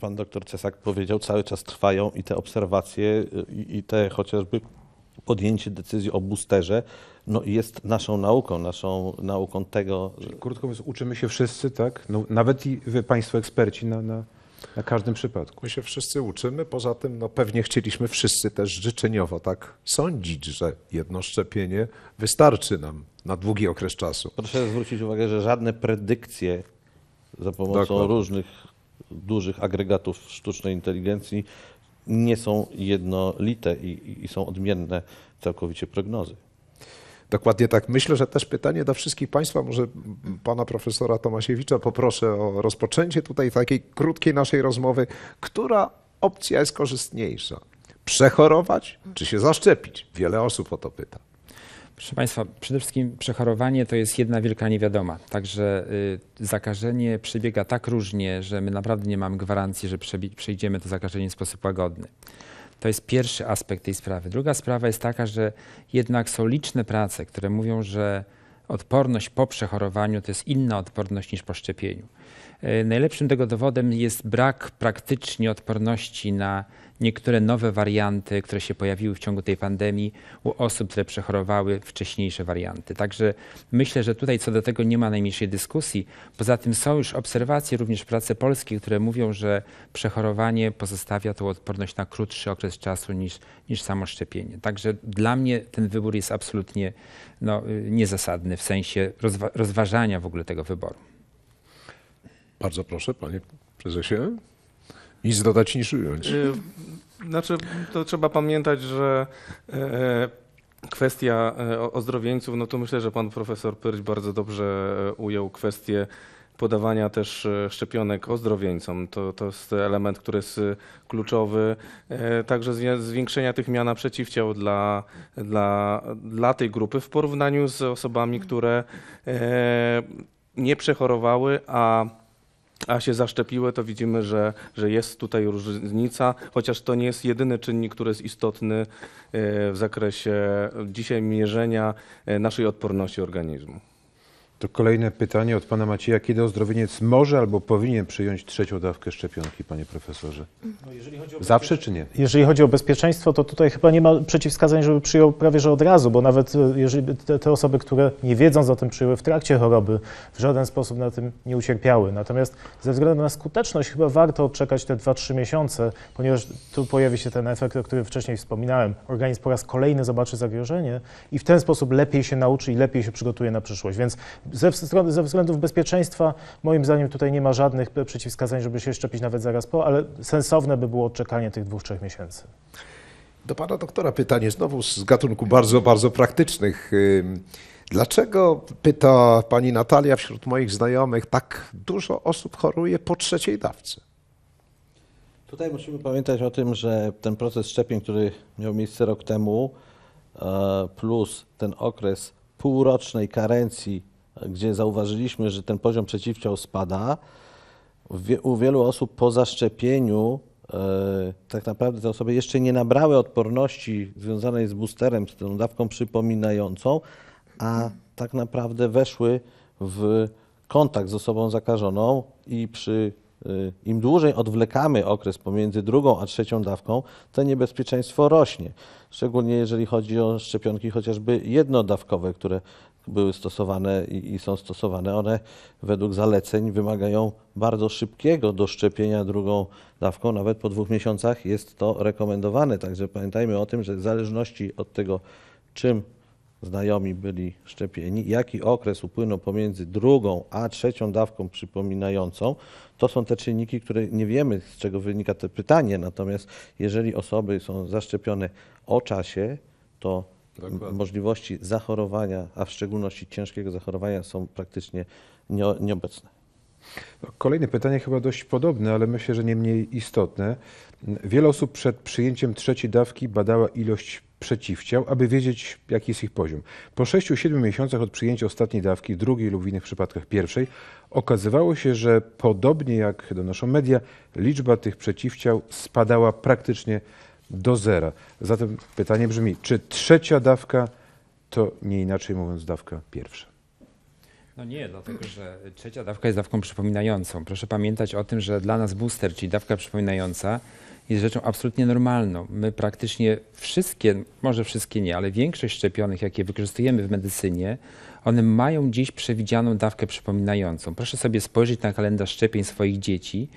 Speaker 1: pan
Speaker 7: doktor Cesak powiedział,
Speaker 1: cały czas trwają
Speaker 7: i te obserwacje y, i te chociażby podjęcie decyzji o boosterze no, jest naszą nauką, naszą nauką tego. Czyli,
Speaker 1: krótko mówiąc, uczymy się wszyscy, tak? No, nawet i wy, Państwo eksperci na, na, na każdym przypadku.
Speaker 2: My się wszyscy uczymy, poza tym no, pewnie chcieliśmy wszyscy też życzeniowo tak sądzić, że jedno szczepienie wystarczy nam na długi okres czasu. Proszę zwrócić uwagę, że żadne predykcje
Speaker 7: za pomocą Dokładnie. różnych dużych agregatów sztucznej inteligencji
Speaker 2: nie są jednolite i, i są odmienne całkowicie prognozy. Dokładnie tak. Myślę, że też pytanie do wszystkich Państwa, może pana profesora Tomasiewicza poproszę o rozpoczęcie tutaj takiej krótkiej naszej rozmowy. Która opcja jest
Speaker 6: korzystniejsza? Przechorować czy się zaszczepić? Wiele osób o to pyta. Proszę Państwa, przede wszystkim przechorowanie to jest jedna wielka niewiadoma. Także y, zakażenie przebiega tak różnie, że my naprawdę nie mamy gwarancji, że przejdziemy to zakażenie w sposób łagodny. To jest pierwszy aspekt tej sprawy. Druga sprawa jest taka, że jednak są liczne prace, które mówią, że odporność po przechorowaniu to jest inna odporność niż po szczepieniu. Y, najlepszym tego dowodem jest brak praktycznie odporności na niektóre nowe warianty, które się pojawiły w ciągu tej pandemii u osób, które przechorowały wcześniejsze warianty. Także myślę, że tutaj co do tego nie ma najmniejszej dyskusji. Poza tym są już obserwacje, również prace polskie, które mówią, że przechorowanie pozostawia tą odporność na krótszy okres czasu niż, niż samo szczepienie. Także dla mnie ten wybór jest absolutnie no, niezasadny w sensie rozwa rozważania w ogóle tego wyboru. Bardzo proszę, panie prezesie. Nic dodać niż ująć. Y,
Speaker 4: znaczy, to trzeba pamiętać, że e, e, kwestia e, ozdrowieńców, no to myślę, że pan profesor Pyrć bardzo dobrze ujął kwestię podawania też szczepionek ozdrowieńcom. To, to jest element, który jest kluczowy. Także zwiększenia tych miana przeciwciał dla, dla, dla tej grupy w porównaniu z osobami, które nie przechorowały, a a się zaszczepiły, to widzimy, że, że jest tutaj różnica, chociaż to nie jest jedyny czynnik, który jest istotny e, w zakresie dzisiaj mierzenia e, naszej odporności organizmu.
Speaker 1: To kolejne pytanie od pana Macieja. Kiedy ozdrowieniec może albo powinien przyjąć trzecią dawkę szczepionki, panie profesorze? No, Zawsze czy
Speaker 5: nie? Jeżeli chodzi o bezpieczeństwo, to tutaj chyba nie ma przeciwwskazań, żeby przyjął prawie że od razu, bo nawet e, jeżeli te, te osoby, które nie wiedząc o tym przyjęły w trakcie choroby, w żaden sposób na tym nie ucierpiały. Natomiast ze względu na skuteczność chyba warto odczekać te 2-3 miesiące, ponieważ tu pojawi się ten efekt, o którym wcześniej wspominałem. Organizm po raz kolejny zobaczy zagrożenie i w ten sposób lepiej się nauczy i lepiej się przygotuje na przyszłość. Więc ze, ze względów bezpieczeństwa moim zdaniem tutaj nie ma żadnych przeciwwskazań, żeby się szczepić nawet zaraz po, ale sensowne by było odczekanie tych dwóch, trzech miesięcy.
Speaker 2: Do pana doktora pytanie znowu z gatunku bardzo, bardzo praktycznych. Dlaczego, pyta pani Natalia, wśród moich znajomych tak dużo osób choruje po trzeciej dawce? Tutaj musimy pamiętać o tym,
Speaker 7: że ten proces szczepień, który miał miejsce rok temu, e, plus ten okres półrocznej karencji gdzie zauważyliśmy, że ten poziom przeciwciał spada, u wielu osób po zaszczepieniu e, tak naprawdę te osoby jeszcze nie nabrały odporności związanej z boosterem, z tą dawką przypominającą, a tak naprawdę weszły w kontakt z osobą zakażoną i przy e, im dłużej odwlekamy okres pomiędzy drugą a trzecią dawką, to niebezpieczeństwo rośnie szczególnie jeżeli chodzi o szczepionki chociażby jednodawkowe, które były stosowane i, i są stosowane. One według zaleceń wymagają bardzo szybkiego doszczepienia drugą dawką, nawet po dwóch miesiącach jest to rekomendowane. Także pamiętajmy o tym, że w zależności od tego, czym znajomi byli szczepieni, jaki okres upłynął pomiędzy drugą a trzecią dawką przypominającą, to są te czynniki, które nie wiemy, z czego wynika to pytanie. Natomiast jeżeli osoby są zaszczepione o czasie, to Dokładnie. możliwości zachorowania, a w szczególności ciężkiego zachorowania są praktycznie nieobecne.
Speaker 1: No, kolejne pytanie, chyba dość podobne, ale myślę, że nie mniej istotne. Wiele osób przed przyjęciem trzeciej dawki badała ilość przeciwciał, aby wiedzieć, jaki jest ich poziom. Po 6-7 miesiącach od przyjęcia ostatniej dawki, drugiej lub w innych przypadkach pierwszej, okazywało się, że podobnie jak donoszą media, liczba tych przeciwciał spadała praktycznie do zera. Zatem pytanie brzmi, czy trzecia dawka to nie
Speaker 6: inaczej mówiąc dawka pierwsza? No nie, dlatego że trzecia dawka jest dawką przypominającą. Proszę pamiętać o tym, że dla nas booster, czyli dawka przypominająca, jest rzeczą absolutnie normalną. My praktycznie wszystkie, może wszystkie nie, ale większość szczepionek, jakie wykorzystujemy w medycynie, one mają dziś przewidzianą dawkę przypominającą. Proszę sobie spojrzeć na kalendarz szczepień swoich dzieci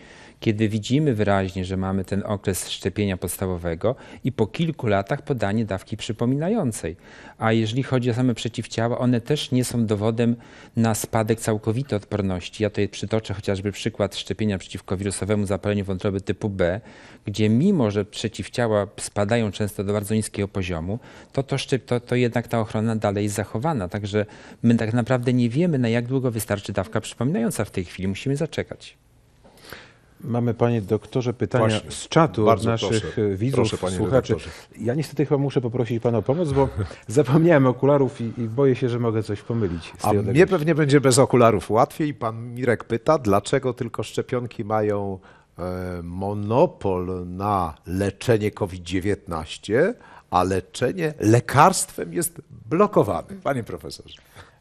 Speaker 6: kiedy widzimy wyraźnie, że mamy ten okres szczepienia podstawowego i po kilku latach podanie dawki przypominającej. A jeżeli chodzi o same przeciwciała, one też nie są dowodem na spadek całkowitej odporności. Ja tutaj przytoczę chociażby przykład szczepienia przeciwko wirusowemu zapaleniu wątroby typu B, gdzie mimo, że przeciwciała spadają często do bardzo niskiego poziomu, to, to, to, to jednak ta ochrona dalej jest zachowana. Także my tak naprawdę nie wiemy, na jak długo wystarczy dawka przypominająca w tej chwili. Musimy zaczekać.
Speaker 1: Mamy, panie doktorze, pytania Właśnie, z czatu od naszych proszę, e, widzów, proszę, słuchaczy. Doktorze. Ja niestety chyba muszę poprosić pana o pomoc, bo zapomniałem okularów i, i boję się, że mogę coś pomylić. A mnie
Speaker 2: pewnie będzie bez okularów łatwiej. Pan Mirek pyta, dlaczego tylko szczepionki mają e, monopol na leczenie COVID-19, a leczenie lekarstwem jest blokowane. Panie profesorze.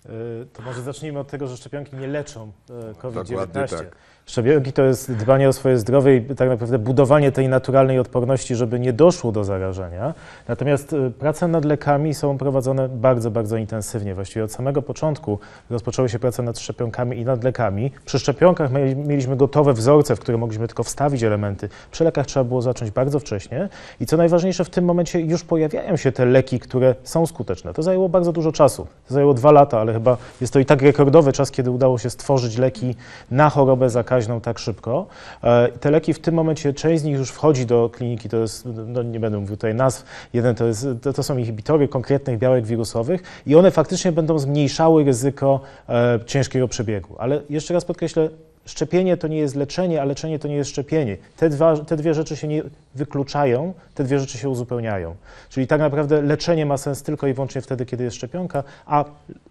Speaker 5: E, to może zacznijmy od tego, że szczepionki nie leczą COVID-19. Dokładnie tak. Szczepionki to jest dbanie o swoje zdrowie i tak naprawdę budowanie tej naturalnej odporności, żeby nie doszło do zarażenia. Natomiast y, prace nad lekami są prowadzone bardzo, bardzo intensywnie. Właściwie od samego początku rozpoczęły się prace nad szczepionkami i nad lekami. Przy szczepionkach mieliśmy gotowe wzorce, w które mogliśmy tylko wstawić elementy. Przy lekach trzeba było zacząć bardzo wcześnie. I co najważniejsze, w tym momencie już pojawiają się te leki, które są skuteczne. To zajęło bardzo dużo czasu. To zajęło dwa lata, ale chyba jest to i tak rekordowy czas, kiedy udało się stworzyć leki na chorobę zakaźną zakaźną tak szybko. E, te leki w tym momencie, część z nich już wchodzi do kliniki, to jest, no nie będę mówił tutaj nazw, jeden to, jest, to, to są inhibitory konkretnych białek wirusowych i one faktycznie będą zmniejszały ryzyko e, ciężkiego przebiegu. Ale jeszcze raz podkreślę, szczepienie to nie jest leczenie, a leczenie to nie jest szczepienie. Te, dwa, te dwie rzeczy się nie wykluczają, te dwie rzeczy się uzupełniają. Czyli tak naprawdę leczenie ma sens tylko i wyłącznie wtedy, kiedy jest szczepionka, a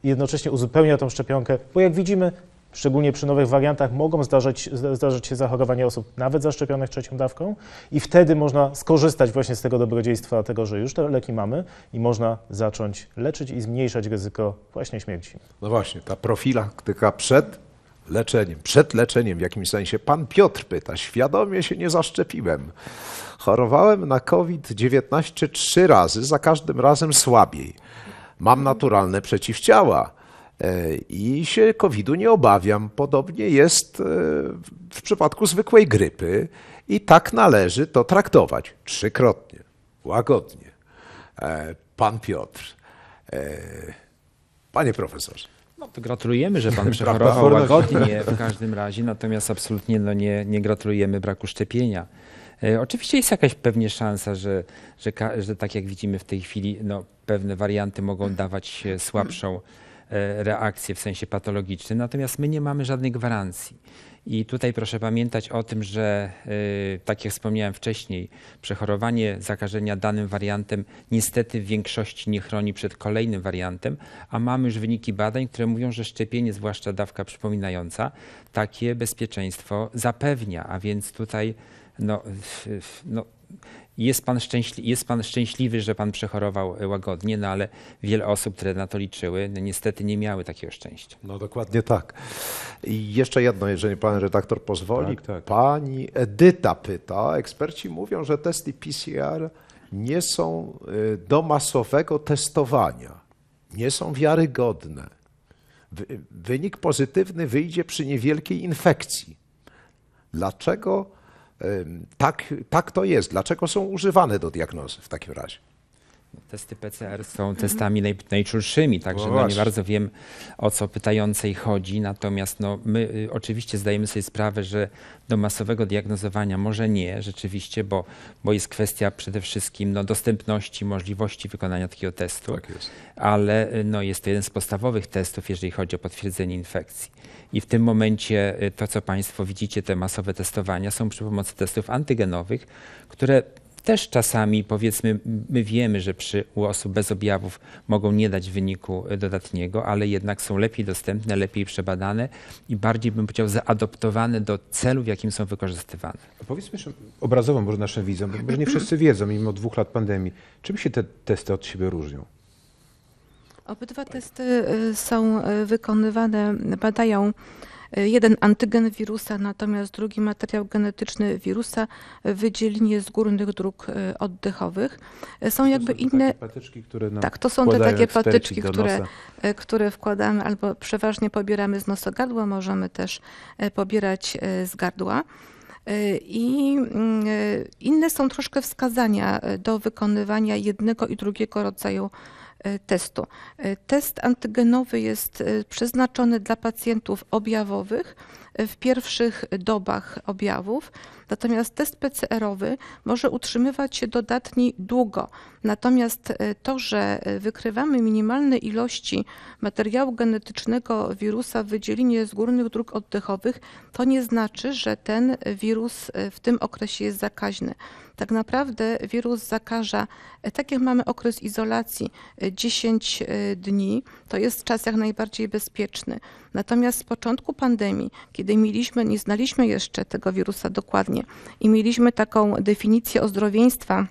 Speaker 5: jednocześnie uzupełnia tą szczepionkę, bo jak widzimy, szczególnie przy nowych wariantach, mogą zdarzać, zdarzać się zachorowania osób nawet zaszczepionych trzecią dawką i wtedy można skorzystać właśnie z tego dobrodziejstwa tego, że już te leki mamy i można zacząć leczyć i zmniejszać ryzyko właśnie śmierci.
Speaker 2: No właśnie, ta profilaktyka przed leczeniem, przed leczeniem w jakimś sensie. Pan Piotr pyta, świadomie się nie zaszczepiłem. Chorowałem na COVID-19 trzy razy, za każdym razem słabiej. Mam naturalne przeciwciała E, i się COVID-u nie obawiam. Podobnie jest e, w przypadku zwykłej grypy i tak należy to traktować. Trzykrotnie, łagodnie. E, pan Piotr, panie profesorze.
Speaker 6: No to gratulujemy, że pan przechorował łagodnie w każdym razie, natomiast absolutnie no nie, nie gratulujemy braku szczepienia. Oczywiście jest jakaś pewnie szansa, że, że, że tak jak widzimy w tej chwili, no, pewne warianty mogą dawać słabszą E, reakcje w sensie patologicznym, natomiast my nie mamy żadnej gwarancji. I tutaj proszę pamiętać o tym, że e, tak jak wspomniałem wcześniej, przechorowanie zakażenia danym wariantem niestety w większości nie chroni przed kolejnym wariantem, a mamy już wyniki badań, które mówią, że szczepienie, zwłaszcza dawka przypominająca, takie bezpieczeństwo zapewnia, a więc tutaj no, no jest pan, szczęśli- jest pan szczęśliwy, że pan przechorował e, łagodnie, no ale wiele osób, które na to liczyły, no niestety nie miały takiego szczęścia.
Speaker 2: No dokładnie tak. I jeszcze jedno, jeżeli pan redaktor pozwoli. Tak, tak. Pani Edyta pyta, eksperci mówią, że testy PCR nie są e, do masowego testowania, nie są wiarygodne. E, wynik pozytywny wyjdzie przy niewielkiej infekcji. Dlaczego tak, tak to jest. Dlaczego są używane
Speaker 6: do diagnozy w takim razie? Testy PCR są testami naj, najczulszymi, także no nie bardzo wiem, o co pytającej chodzi. Natomiast no, my y, oczywiście zdajemy sobie sprawę, że do masowego diagnozowania może nie rzeczywiście, bo, bo jest kwestia przede wszystkim no, dostępności, możliwości wykonania takiego testu, tak jest. ale y, no, jest to jeden z podstawowych testów, jeżeli chodzi o potwierdzenie infekcji. I w tym momencie y, to, co Państwo widzicie, te masowe testowania są przy pomocy testów antygenowych, które też czasami powiedzmy, my wiemy, że przy u osób bez objawów mogą nie dać wyniku e, dodatniego, ale jednak są lepiej dostępne, lepiej przebadane i bardziej bym powiedział zaadoptowane do celu, w jakim są wykorzystywane.
Speaker 1: A powiedzmy jeszcze obrazowo może naszym widzom, bo może nie wszyscy wiedzą mimo dwóch lat pandemii, czym się te testy od siebie różnią?
Speaker 3: Obydwa testy e, są e, wykonywane, badają jeden antygen wirusa, natomiast drugi materiał genetyczny wirusa wydzielnie z górnych dróg e, oddechowych. E, są to jakby są inne. Patyczki, tak, to są te takie patyczki, które, e, które wkładamy albo przeważnie pobieramy z nosogardła, możemy też pobierać z gardła. I mm, inne są troszkę wskazania do wykonywania jednego i drugiego rodzaju E, testu. E, test antygenowy jest e, przeznaczony dla pacjentów objawowych w pierwszych dobach objawów, natomiast test PCR-owy może utrzymywać się dodatni długo. Natomiast to, że wykrywamy minimalne ilości materiału genetycznego wirusa w wydzielinie z górnych dróg oddechowych, to nie znaczy, że ten wirus w tym okresie jest zakaźny. Tak naprawdę wirus zakaża, e, tak jak mamy okres izolacji 10 e, e, dni, to jest czas jak najbardziej bezpieczny. Natomiast z początku pandemii, kiedy mieliśmy, nie znaliśmy jeszcze tego wirusa dokładnie i mieliśmy taką definicję ozdrowieństwa,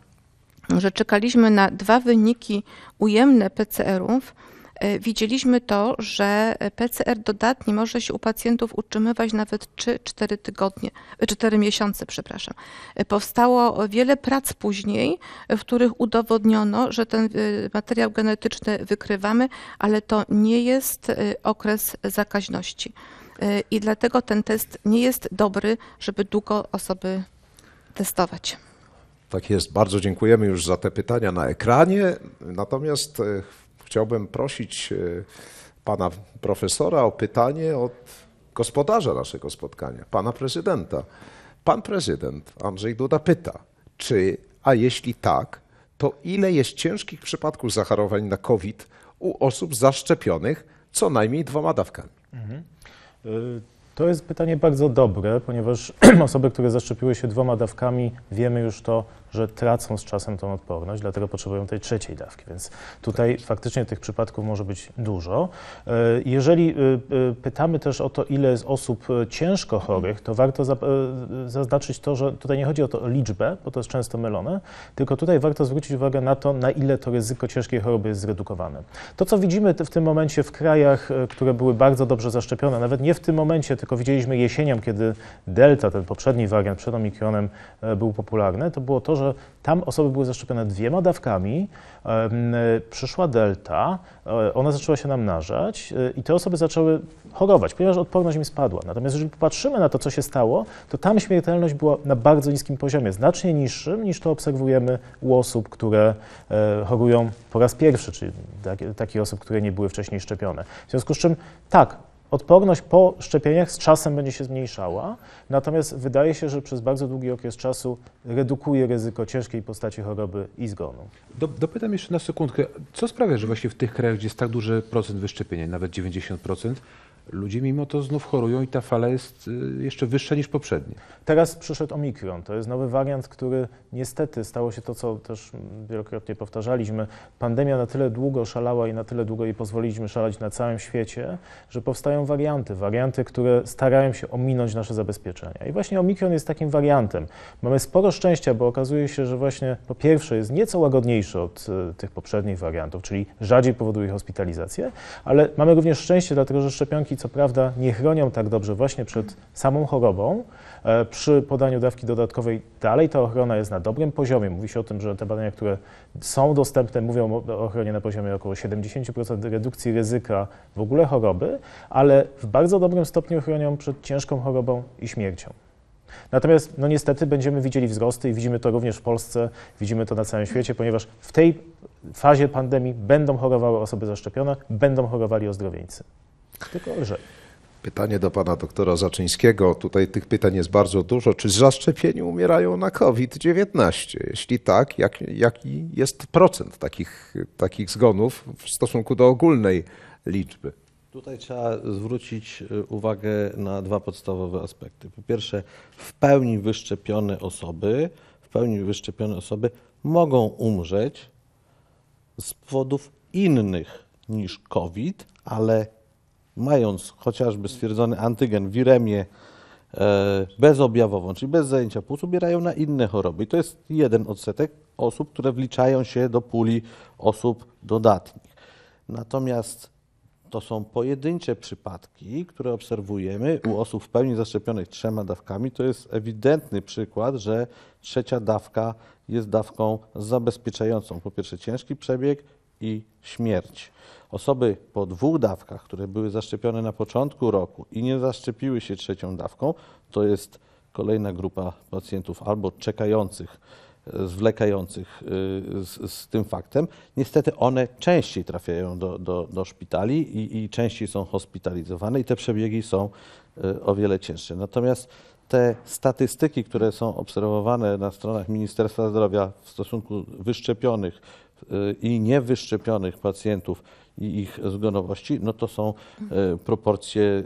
Speaker 3: że czekaliśmy na dwa wyniki ujemne PCR-ów, E, widzieliśmy to, że PCR dodatni może się u pacjentów utrzymywać nawet 3-4 tygodnie, 4 e, miesiące, przepraszam. E, powstało wiele prac później, w których udowodniono, że ten materiał genetyczny wykrywamy, ale to nie jest okres zakaźności. I dlatego ten test nie jest dobry, żeby długo osoby testować.
Speaker 2: Tak jest. Bardzo dziękujemy już za te pytania na ekranie. Natomiast chciałbym prosić e, pana profesora o pytanie od gospodarza naszego spotkania, pana prezydenta. Pan prezydent Andrzej Duda pyta, czy, a jeśli tak, to ile jest ciężkich przypadków zachorowań na COVID u osób zaszczepionych co najmniej dwoma dawkami?
Speaker 5: Mhm. E, to jest pytanie bardzo dobre, ponieważ osoby, które zaszczepiły się dwoma dawkami, wiemy już to że tracą z czasem tą odporność, dlatego potrzebują tej trzeciej dawki. Więc tutaj tak faktycznie tych przypadków może być dużo. E, jeżeli e, e, pytamy też o to, ile jest osób ciężko mhm. chorych, to warto zaznaczyć to, że tutaj nie chodzi o to o liczbę, bo to jest często mylone, tylko tutaj warto zwrócić uwagę na to, na ile to ryzyko ciężkiej choroby jest zredukowane. To, co widzimy w tym momencie w krajach, które były bardzo dobrze zaszczepione, nawet nie w tym momencie, tylko widzieliśmy jesienią, kiedy delta, ten poprzedni wariant przed omikronem był popularny, to było to, że że tam osoby były zaszczepione dwiema dawkami, przyszła delta, e, ona zaczęła się namnażać e, i te osoby zaczęły chorować, ponieważ odporność im spadła. Natomiast jeżeli popatrzymy na to, co się stało, to tam śmiertelność była na bardzo niskim poziomie, znacznie niższym niż to obserwujemy u osób, które e, chorują po raz pierwszy, czyli takich osób, które nie były wcześniej szczepione. W związku z czym tak, odporność po szczepieniach z czasem będzie się zmniejszała, natomiast wydaje się, że przez bardzo długi okres czasu redukuje ryzyko ciężkiej postaci choroby i zgonu.
Speaker 1: Do, dopytam jeszcze na sekundkę, co sprawia, że właśnie w tych krajach, gdzie jest tak duży procent wyszczepienia, nawet 90%, ludzie mimo to znów chorują i ta fala jest y, jeszcze
Speaker 5: wyższa niż poprzednie. Teraz przyszedł omikron. To jest nowy wariant, który niestety stało się to, co też wielokrotnie powtarzaliśmy. Pandemia na tyle długo szalała i na tyle długo jej pozwoliliśmy szalać na całym świecie, że powstają warianty. Warianty, które starają się ominąć nasze zabezpieczenia. I właśnie omikron jest takim wariantem. Mamy sporo szczęścia, bo okazuje się, że właśnie po pierwsze jest nieco łagodniejszy od y, tych poprzednich wariantów, czyli rzadziej powoduje hospitalizację, ale mamy również szczęście, dlatego że szczepionki co prawda nie chronią tak dobrze właśnie przed samą chorobą. E, przy podaniu dawki dodatkowej dalej ta ochrona jest na dobrym poziomie. Mówi się o tym, że te badania, które są dostępne, mówią o ochronie na poziomie około 70% redukcji ryzyka w ogóle choroby, ale w bardzo dobrym stopniu chronią przed ciężką chorobą i śmiercią. Natomiast no niestety będziemy widzieli wzrosty i widzimy to również w Polsce, widzimy to na całym świecie, ponieważ w tej fazie pandemii będą chorowały osoby zaszczepione, będą chorowali ozdrowieńcy
Speaker 2: tylko lżej. Pytanie do pana doktora Zaczyńskiego. Tutaj tych pytań jest bardzo dużo. Czy zaszczepieni umierają na COVID-19? Jeśli tak, jak, jaki jest procent takich, takich zgonów w stosunku do ogólnej liczby?
Speaker 7: Tutaj trzeba zwrócić y, uwagę na dwa podstawowe aspekty. Po pierwsze, w pełni wyszczepione osoby, w pełni wyszczepione osoby mogą umrzeć z powodów innych niż COVID, ale mając chociażby stwierdzony antygen w wiremie bezobjawową, czyli bez zajęcia płuc, ubierają na inne choroby. I to jest jeden odsetek osób, które wliczają się do puli osób dodatnich. Natomiast to są pojedyncze przypadki, które obserwujemy u osób w pełni zaszczepionych trzema dawkami. To jest ewidentny przykład, że trzecia dawka jest dawką zabezpieczającą po pierwsze ciężki przebieg i śmierć. Osoby po dwóch dawkach, które były zaszczepione na początku roku i nie zaszczepiły się trzecią dawką, to jest kolejna grupa pacjentów albo czekających, e, zwlekających e, z, z tym faktem. Niestety one częściej trafiają do, do, do szpitali i, i częściej są hospitalizowane i te przebiegi są e, o wiele cięższe. Natomiast te statystyki, które są obserwowane na stronach Ministerstwa Zdrowia w stosunku wyszczepionych i niewyszczepionych pacjentów i ich zgonowości, no to są e, proporcje e,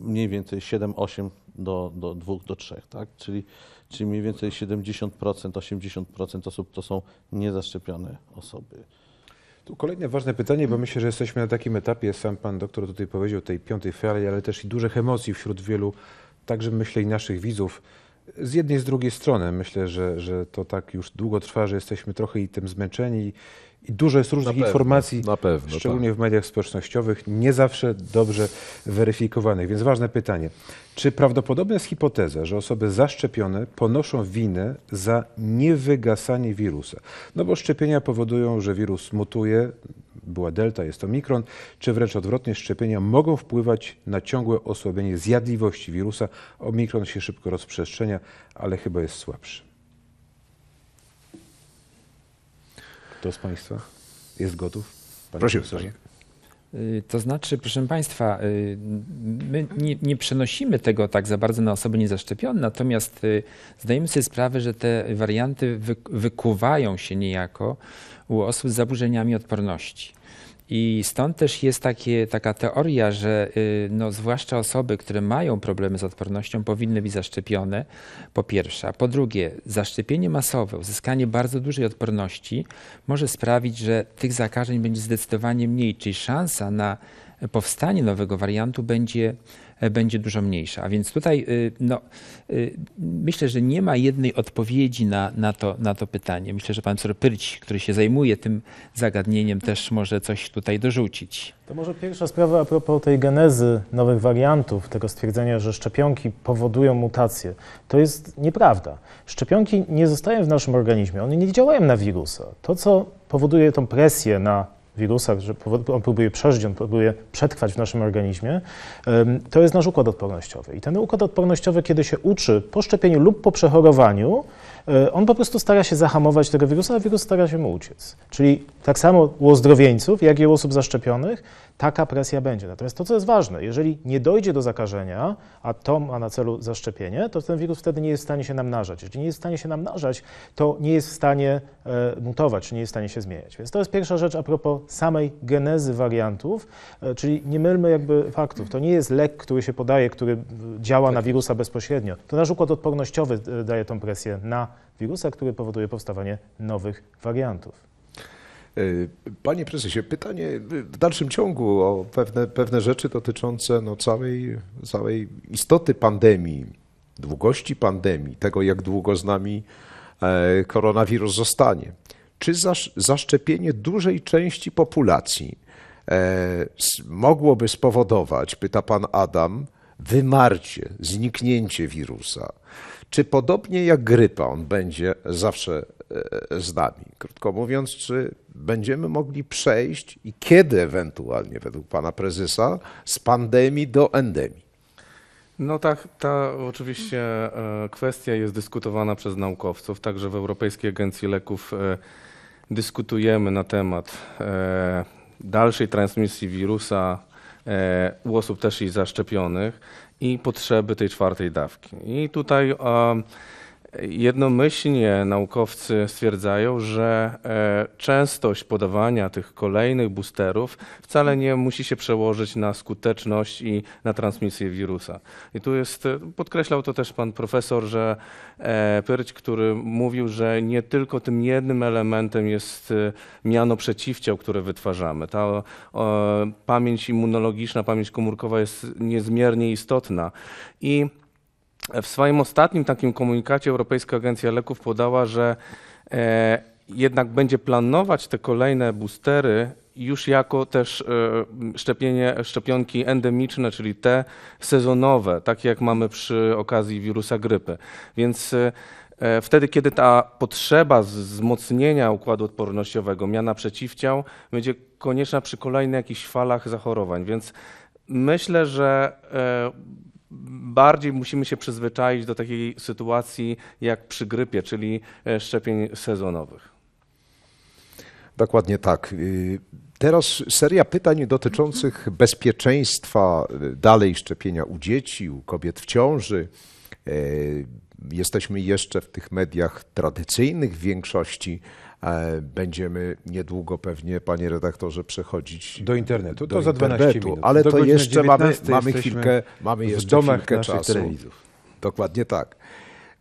Speaker 7: mniej więcej 7-8 do, do 2 do 3, tak? Czyli, czyli mniej więcej 70%, 80% osób to są niezaszczepione osoby.
Speaker 1: Tu kolejne ważne pytanie, bo myślę, że jesteśmy na takim etapie, sam pan doktor tutaj powiedział, tej piątej fali, ale też i dużych emocji wśród wielu, także myślę i naszych widzów. Z jednej, z drugiej strony myślę, że, że to tak już długo trwa, że jesteśmy trochę i tym zmęczeni i dużo jest różnych na informacji, pewno, tak. szczególnie tak. w mediach społecznościowych, nie zawsze dobrze weryfikowanych. Więc ważne pytanie. Czy prawdopodobna jest hipoteza, że osoby zaszczepione ponoszą winę za niewygasanie wirusa? No bo szczepienia powodują, że wirus mutuje, była delta, jest to mikron, czy wręcz odwrotnie, szczepienia mogą wpływać na ciągłe osłabienie zjadliwości wirusa. Omikron się szybko rozprzestrzenia, ale chyba jest słabszy. Kto z Państwa jest gotów? Proszę
Speaker 6: y, To znaczy, proszę Państwa, y, my nie, nie, przenosimy tego tak za bardzo na osoby niezaszczepione, natomiast y, zdajemy sobie sprawę, że te warianty wykuwają się niejako u osób z zaburzeniami odporności. I stąd też jest takie, taka teoria, że y, no, zwłaszcza osoby, które mają problemy z odpornością, powinny być zaszczepione, po pierwsze. po drugie, zaszczepienie masowe, uzyskanie bardzo dużej odporności może sprawić, że tych zakażeń będzie zdecydowanie mniej, czyli szansa na powstanie nowego wariantu będzie E, będzie dużo mniejsza. A więc tutaj y, no, y, myślę, że nie ma jednej odpowiedzi na, na, to, na to pytanie. Myślę, że pan profesor Pyrć, który się zajmuje tym zagadnieniem, też może coś tutaj dorzucić.
Speaker 5: To może pierwsza sprawa a propos tej genezy nowych wariantów, tego stwierdzenia, że szczepionki powodują mutacje. To jest nieprawda. Szczepionki nie zostają w naszym organizmie, one nie działają na wirusa. To, co powoduje tą presję na wirusach, że on próbuje przeżyć, on próbuje przetrwać w naszym organizmie, to jest nasz układ odpornościowy. I ten układ odpornościowy, kiedy się uczy po szczepieniu lub po przechorowaniu, e, on po prostu stara się zahamować tego wirusa, a wirus stara się mu uciec. Czyli tak samo u ozdrowieńców, jak i u osób zaszczepionych, taka presja będzie. Natomiast to, co jest ważne, jeżeli nie dojdzie do zakażenia, a to ma na celu zaszczepienie, to ten wirus wtedy nie jest w stanie się namnażać. Jeżeli nie jest w stanie się namnażać, to nie jest w stanie e, mutować, czy nie jest w stanie się zmieniać. Więc to jest pierwsza rzecz a propos samej genezy wariantów, e, czyli nie mylmy jakby faktów. To nie jest lek, który się podaje, który e, działa na tak wirusa bezpośrednio. To nasz układ odpornościowy daje tą presję na wirusa, który powoduje powstawanie nowych wariantów.
Speaker 2: E, panie prezesie, pytanie w dalszym ciągu o pewne, pewne rzeczy dotyczące no całej, całej istoty pandemii, długości pandemii, tego jak długo z nami e, koronawirus zostanie. Czy zaszczepienie dużej części populacji e, mogłoby spowodować, pyta pan Adam, wymarcie, zniknięcie wirusa? Czy podobnie jak grypa on będzie zawsze z nami? Krótko mówiąc, czy będziemy mogli przejść i kiedy ewentualnie, według pana prezesa, z pandemii do endemii?
Speaker 4: No tak, ta oczywiście e, kwestia jest dyskutowana przez naukowców, także w Europejskiej Agencji Leków e, dyskutujemy na temat e, dalszej transmisji wirusa u osób też i zaszczepionych i potrzeby tej czwartej dawki. I tutaj Jednomyślnie naukowcy stwierdzają, że e, częstość podawania tych kolejnych boosterów wcale nie musi się przełożyć na skuteczność i na transmisję wirusa. I tu jest, e, podkreślał to też pan profesor, że e, Pyrć, który mówił, że nie tylko tym jednym elementem jest miano przeciwciał, które wytwarzamy. Ta o, pamięć immunologiczna, pamięć komórkowa jest niezmiernie istotna. I w swoim ostatnim takim komunikacie Europejska Agencja Leków podała, że e, jednak będzie planować te kolejne boostery już jako też e, szczepienie, szczepionki endemiczne, czyli te sezonowe, takie jak mamy przy okazji wirusa grypy. Więc e, wtedy, kiedy ta potrzeba wzmocnienia układu odpornościowego, miana przeciwciał, będzie konieczna przy kolejnych jakichś falach zachorowań. Więc myślę, że bardziej musimy się przyzwyczaić do takiej sytuacji jak przy grypie, czyli e, szczepień sezonowych.
Speaker 2: Dokładnie tak. Y, teraz seria pytań dotyczących bezpieczeństwa y, dalej szczepienia u dzieci, u kobiet w ciąży. E, jesteśmy jeszcze w tych mediach tradycyjnych w większości, E, będziemy niedługo pewnie, panie redaktorze, przechodzić do internetu. To do za 12 internetu, minut. Ale do to jeszcze mamy, mamy chwilkę, mamy jeszcze chwilkę czasu. Telewizów. Dokładnie tak.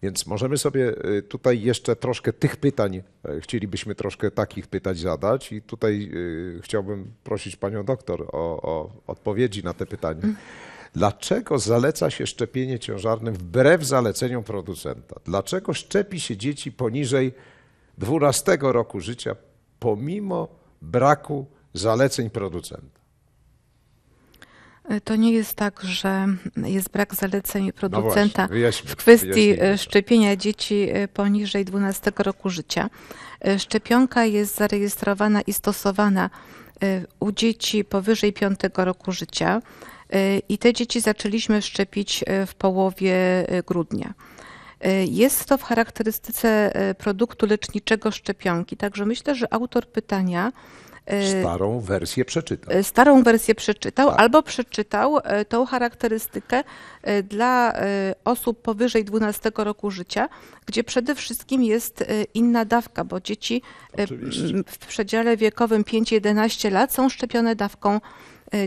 Speaker 2: Więc możemy sobie y, tutaj jeszcze troszkę tych pytań, y, chcielibyśmy troszkę takich pytań zadać i tutaj y, chciałbym prosić panią doktor o, o odpowiedzi na te pytania. Dlaczego zaleca się szczepienie ciężarnym wbrew zaleceniom producenta? Dlaczego szczepi się dzieci poniżej 12 roku życia, pomimo braku zaleceń producenta.
Speaker 3: E, to nie jest tak, że jest brak zaleceń no producenta no właśnie, wyjaśnij, w kwestii e, szczepienia dzieci e, poniżej 12 roku życia. Szczepionka jest zarejestrowana i stosowana u dzieci powyżej 5 roku życia i te dzieci zaczęliśmy szczepić w połowie grudnia. E, jest to w charakterystyce e, produktu leczniczego szczepionki, także myślę, że autor pytania. E,
Speaker 2: starą wersję przeczytał.
Speaker 3: Starą wersję przeczytał, tak. albo przeczytał tą charakterystykę dla osób powyżej 12 roku życia, gdzie przede wszystkim jest inna dawka, bo dzieci Oczywiście. w przedziale wiekowym 5-11 lat są szczepione dawką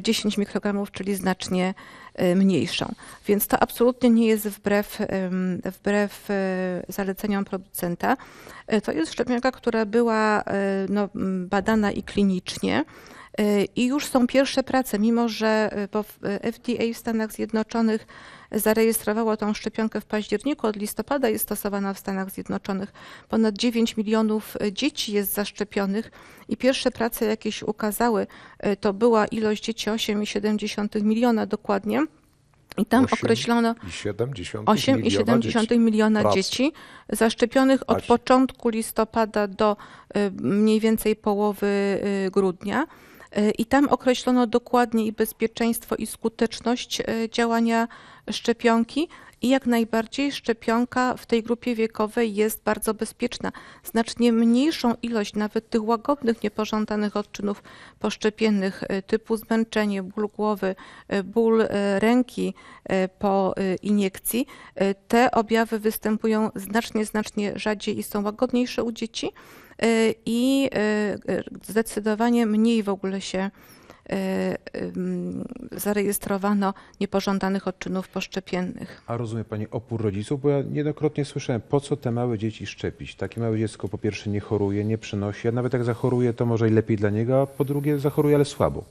Speaker 3: 10 mikrogramów, czyli znacznie Y, mniejszą. Więc to absolutnie nie jest wbrew, wbrew y, zaleceniom producenta. Y, to jest szczepionka, która była no, mm, badana i klinicznie. I już są pierwsze prace, mimo że FDA w Stanach Zjednoczonych zarejestrowała tą szczepionkę w październiku. Od listopada jest stosowana w Stanach Zjednoczonych. Ponad 9 milionów dzieci jest zaszczepionych i pierwsze prace jakie się ukazały, e, to była ilość dzieci 8,7 miliona dokładnie. I tam 8, określono
Speaker 2: 8,7
Speaker 3: miliona, dzieci, dzieci zaszczepionych od Aś. początku listopada do e, mniej więcej połowy e, grudnia. Y, i tam określono dokładnie i bezpieczeństwo i skuteczność y, działania szczepionki. I jak najbardziej szczepionka w tej grupie wiekowej jest bardzo bezpieczna. Znacznie mniejszą ilość nawet tych łagodnych, niepożądanych odczynów poszczepiennych y, typu zmęczenie, ból głowy, ból ręki po iniekcji, te objawy występują znacznie, znacznie rzadziej i są łagodniejsze u dzieci. Y, i y, zdecydowanie mniej w ogóle się y, zarejestrowano niepożądanych odczynów poszczepiennych.
Speaker 1: A rozumie Pani opór rodziców? Bo ja niejednokrotnie słyszałem, po co te małe dzieci szczepić? Takie małe dziecko po pierwsze nie choruje, nie przynosi, a nawet jak zachoruje, to może i lepiej dla niego, a po drugie zachoruje, ale słabo.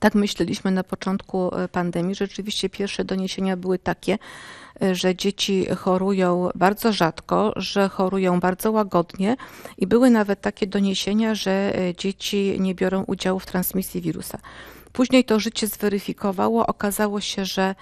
Speaker 3: Tak myśleliśmy na początku e, pandemii. Rzeczywiście pierwsze doniesienia były takie, e, że dzieci chorują bardzo rzadko, że chorują bardzo łagodnie i były nawet takie doniesienia, że e, dzieci nie biorą udziału w transmisji wirusa. Później to życie zweryfikowało. Okazało się, że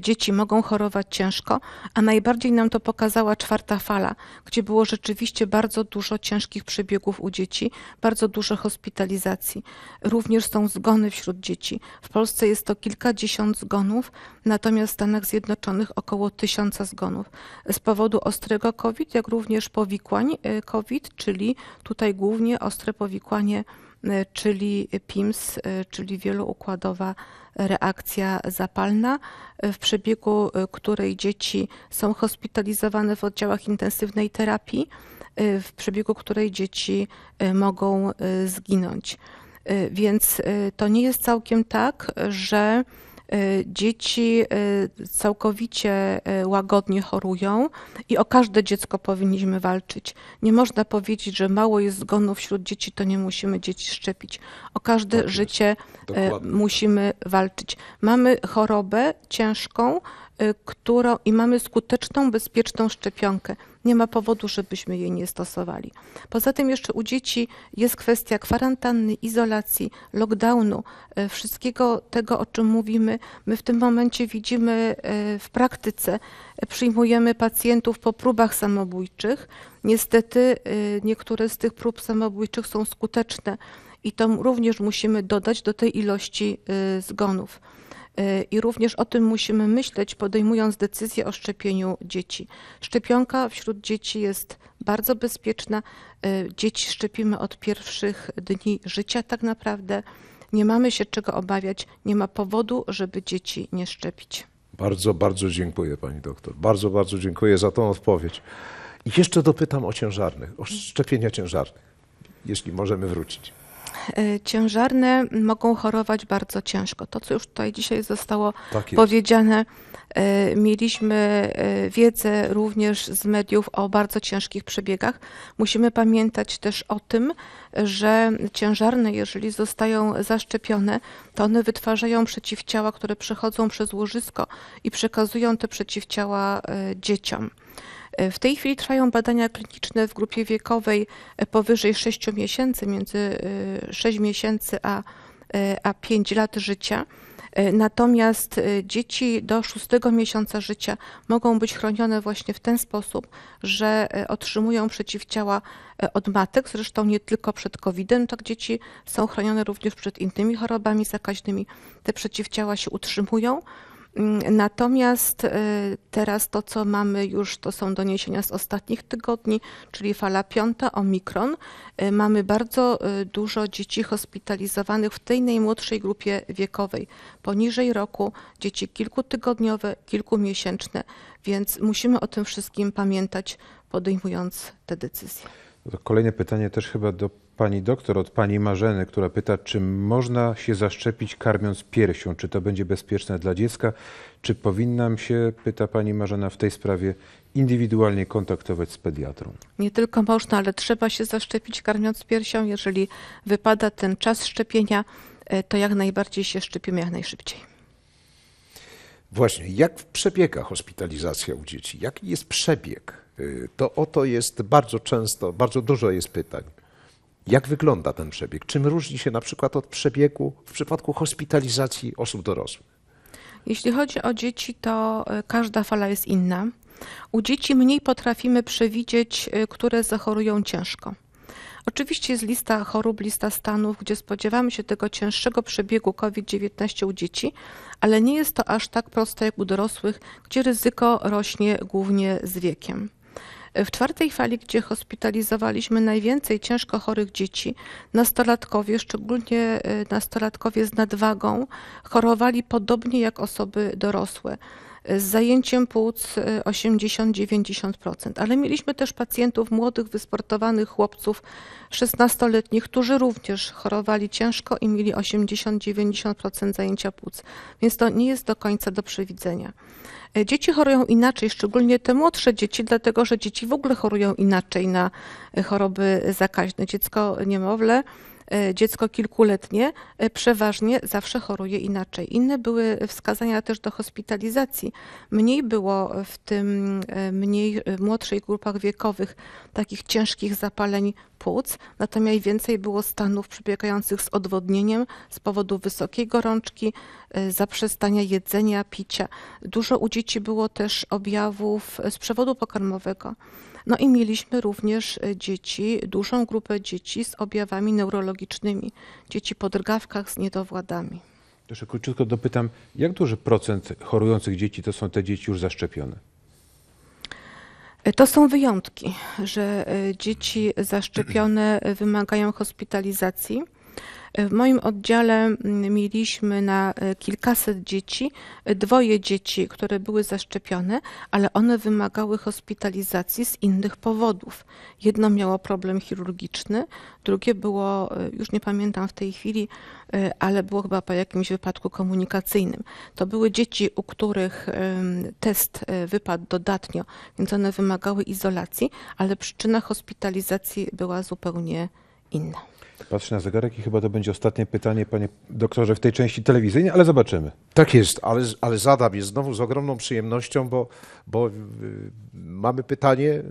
Speaker 3: dzieci mogą chorować ciężko, a najbardziej nam to pokazała czwarta fala, gdzie było rzeczywiście bardzo dużo ciężkich przebiegów u dzieci, bardzo dużo hospitalizacji. Również są zgony wśród dzieci. W Polsce jest to kilkadziesiąt zgonów, natomiast w Stanach Zjednoczonych około tysiąca zgonów z powodu ostrego COVID, jak również powikłań e, COVID, czyli tutaj głównie ostre powikłanie, e, czyli PIMS, e, czyli wieloukładowa reakcja zapalna, w przebiegu y, której dzieci są hospitalizowane w oddziałach intensywnej terapii, y, w przebiegu której dzieci y, mogą zginąć. Więc to nie jest całkiem tak, że Y, dzieci y, całkowicie y, łagodnie chorują i o każde dziecko powinniśmy walczyć. Nie można powiedzieć, że mało jest zgonów wśród dzieci, to nie musimy dzieci szczepić. O każde tak życie Dokładnie. musimy walczyć. Mamy chorobę ciężką, którą i mamy skuteczną, bezpieczną szczepionkę nie ma powodu, żebyśmy jej nie stosowali. Poza tym jeszcze u dzieci jest kwestia kwarantanny, izolacji, lockdownu, e, wszystkiego tego, o czym mówimy. My w tym momencie widzimy e, w praktyce, e, przyjmujemy pacjentów po próbach samobójczych. Niestety niektóre z tych prób samobójczych są skuteczne i to również musimy dodać do tej ilości zgonów. Y, i również o tym musimy myśleć, podejmując decyzję o szczepieniu dzieci. Szczepionka wśród dzieci jest bardzo bezpieczna. Y, dzieci szczepimy od pierwszych dni życia, tak naprawdę. Nie mamy się czego obawiać, nie ma powodu, żeby dzieci nie szczepić.
Speaker 2: Bardzo, bardzo dziękuję pani doktor. Bardzo, bardzo dziękuję za tą odpowiedź. I jeszcze dopytam o ciężarnych, o szczepienia ciężarnych, jeśli możemy wrócić.
Speaker 3: Y, ciężarne mogą chorować bardzo ciężko. To, co już tutaj dzisiaj zostało tak powiedziane, y, mieliśmy y, wiedzę również z mediów o bardzo ciężkich przebiegach. Musimy pamiętać też o tym, że ciężarne, jeżeli zostają zaszczepione, to one wytwarzają przeciwciała, które przechodzą przez łożysko i przekazują te przeciwciała dzieciom. W tej chwili trwają badania kliniczne w grupie wiekowej powyżej 6 miesięcy, między 6 e, miesięcy a, e, a 5 lat życia. E, natomiast dzieci do szóstego miesiąca życia mogą być chronione właśnie w ten sposób, że otrzymują przeciwciała od matek, zresztą nie tylko przed COVID-em, tak dzieci są chronione również przed innymi chorobami zakaźnymi. Te przeciwciała się utrzymują. Mm, natomiast e, teraz to, co mamy już, to są doniesienia z ostatnich tygodni, czyli fala piąta, omikron. E, mamy bardzo e, dużo dzieci hospitalizowanych w tej najmłodszej grupie wiekowej. Poniżej roku dzieci kilkutygodniowe, kilkumiesięczne, więc musimy o tym wszystkim pamiętać, podejmując te decyzje.
Speaker 1: kolejne pytanie też chyba do Pani doktor od pani Marzeny, która pyta, czy można się zaszczepić karmiąc piersią, czy to będzie bezpieczne dla dziecka, czy powinnam się, pyta pani Marzena w tej sprawie, indywidualnie kontaktować z pediatrą.
Speaker 3: Nie tylko można, ale trzeba się zaszczepić karmiąc piersią. Jeżeli wypada ten czas szczepienia, e, to jak najbardziej się szczepimy jak najszybciej.
Speaker 2: Właśnie, jak przebiega hospitalizacja u dzieci? Jaki jest przebieg? Y, to o to jest bardzo często, bardzo dużo jest pytań. Jak wygląda ten przebieg? Czym różni się na przykład od przebiegu w przypadku hospitalizacji osób dorosłych?
Speaker 3: Jeśli chodzi o dzieci, to e, każda fala jest inna. U dzieci mniej potrafimy przewidzieć, e, które zachorują ciężko. Oczywiście jest lista chorób, lista stanów, gdzie spodziewamy się tego cięższego przebiegu COVID-19 u dzieci, ale nie jest to aż tak proste jak u dorosłych, gdzie ryzyko rośnie głównie z wiekiem. W czwartej fali, gdzie hospitalizowaliśmy najwięcej ciężko chorych dzieci, nastolatkowie, szczególnie e, nastolatkowie z nadwagą, chorowali podobnie jak osoby dorosłe z zajęciem płuc 80-90%. Y, Ale mieliśmy też pacjentów młodych, wysportowanych chłopców 16-letnich, którzy również chorowali ciężko i mieli 80-90% zajęcia płuc. Więc to nie jest do końca do przewidzenia. E, dzieci chorują inaczej, szczególnie te młodsze dzieci, dlatego że dzieci w ogóle chorują inaczej na e, choroby zakaźne. Dziecko niemowlę E, dziecko kilkuletnie e, przeważnie zawsze choruje inaczej. Inne były wskazania też do hospitalizacji. Mniej było w tym e, mniej młodszych grupach wiekowych takich ciężkich zapaleń płuc, natomiast więcej było stanów przebiegających z odwodnieniem z powodu wysokiej gorączki, zaprzestania jedzenia, picia. Dużo u dzieci było też objawów z przewodu pokarmowego. No i mieliśmy również e, dzieci, dużą grupę dzieci z objawami neurologicznymi, dzieci po drgawkach z niedowładami.
Speaker 1: Jeszcze króciutko dopytam, jak duży procent chorujących dzieci to są te dzieci już zaszczepione?
Speaker 3: E, to są wyjątki, że e, dzieci zaszczepione wymagają hospitalizacji w moim oddziale mm, mieliśmy na e, kilkaset dzieci, e, dwoje dzieci, które były zaszczepione, ale one wymagały hospitalizacji z innych powodów. Jedno miało problem chirurgiczny, drugie było, e, już nie pamiętam w tej chwili, ale było chyba po jakimś wypadku komunikacyjnym. To były dzieci, u których test wypadł dodatnio, więc one wymagały izolacji, ale przyczyna hospitalizacji była zupełnie
Speaker 1: inna. Patrzę na zegarek i chyba to będzie ostatnie pytanie, panie doktorze, w tej części telewizyjnej, ale
Speaker 2: zobaczymy. Tak jest, ale, ale zadam je znowu z ogromną przyjemnością, bo, bo y, mamy pytanie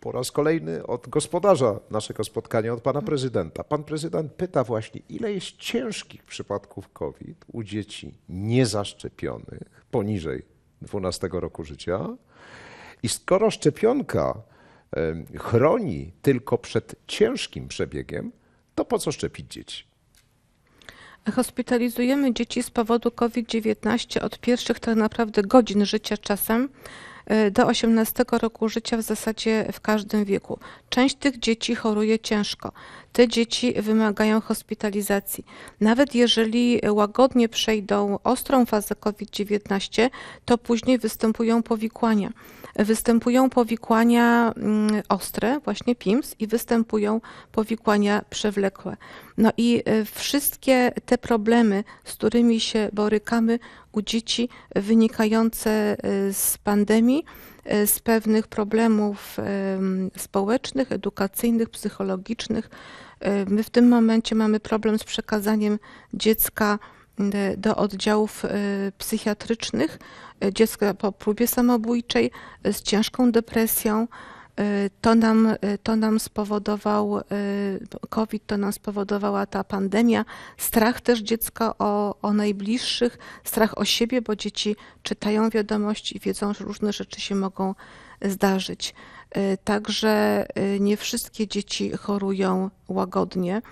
Speaker 2: po raz kolejny od gospodarza naszego spotkania, od pana prezydenta. Pan prezydent pyta właśnie, ile jest ciężkich przypadków COVID u dzieci niezaszczepionych poniżej 12 roku życia. I skoro szczepionka chroni tylko przed ciężkim przebiegiem, to po co szczepić dzieci?
Speaker 3: Hospitalizujemy dzieci z powodu COVID-19 od pierwszych tak naprawdę godzin życia czasem e, do 18 roku życia w zasadzie w każdym wieku. Część tych dzieci choruje ciężko. Te dzieci wymagają hospitalizacji. Nawet jeżeli łagodnie przejdą ostrą fazę COVID-19, to później występują powikłania występują powikłania mm, ostre, właśnie PIMS, i występują powikłania przewlekłe. No i e, wszystkie te problemy, z którymi się borykamy u dzieci, wynikające e, z pandemii, e, z pewnych problemów społecznych, edukacyjnych, psychologicznych. My w tym momencie mamy problem z przekazaniem dziecka Y, do oddziałów y, psychiatrycznych y, dziecka po próbie samobójczej z ciężką depresją. To nam, to nam spowodował COVID, to nam spowodowała ta pandemia, strach też dziecka o, o najbliższych, strach o siebie, bo dzieci czytają wiadomości i wiedzą, że różne rzeczy się mogą zdarzyć. Także nie wszystkie dzieci chorują łagodnie.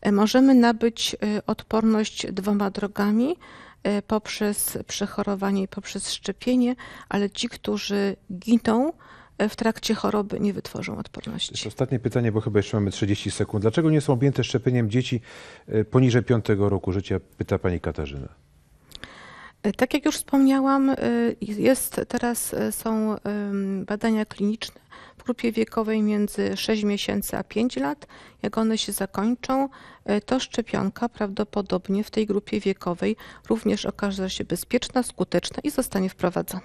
Speaker 3: E, możemy nabyć e, odporność dwoma drogami e, poprzez przechorowanie i poprzez szczepienie, ale ci, którzy giną, w trakcie choroby nie wytworzą odporności.
Speaker 1: Jeszcze ostatnie pytanie, bo chyba jeszcze mamy 30 sekund. Dlaczego nie są objęte szczepieniem dzieci poniżej 5 roku życia? Pyta pani Katarzyna.
Speaker 3: Tak jak już wspomniałam, jest teraz są badania kliniczne grupie wiekowej między 6 miesięcy a 5 lat, jak one się zakończą, e, to szczepionka prawdopodobnie w tej grupie wiekowej również okaże się bezpieczna, skuteczna i zostanie wprowadzona.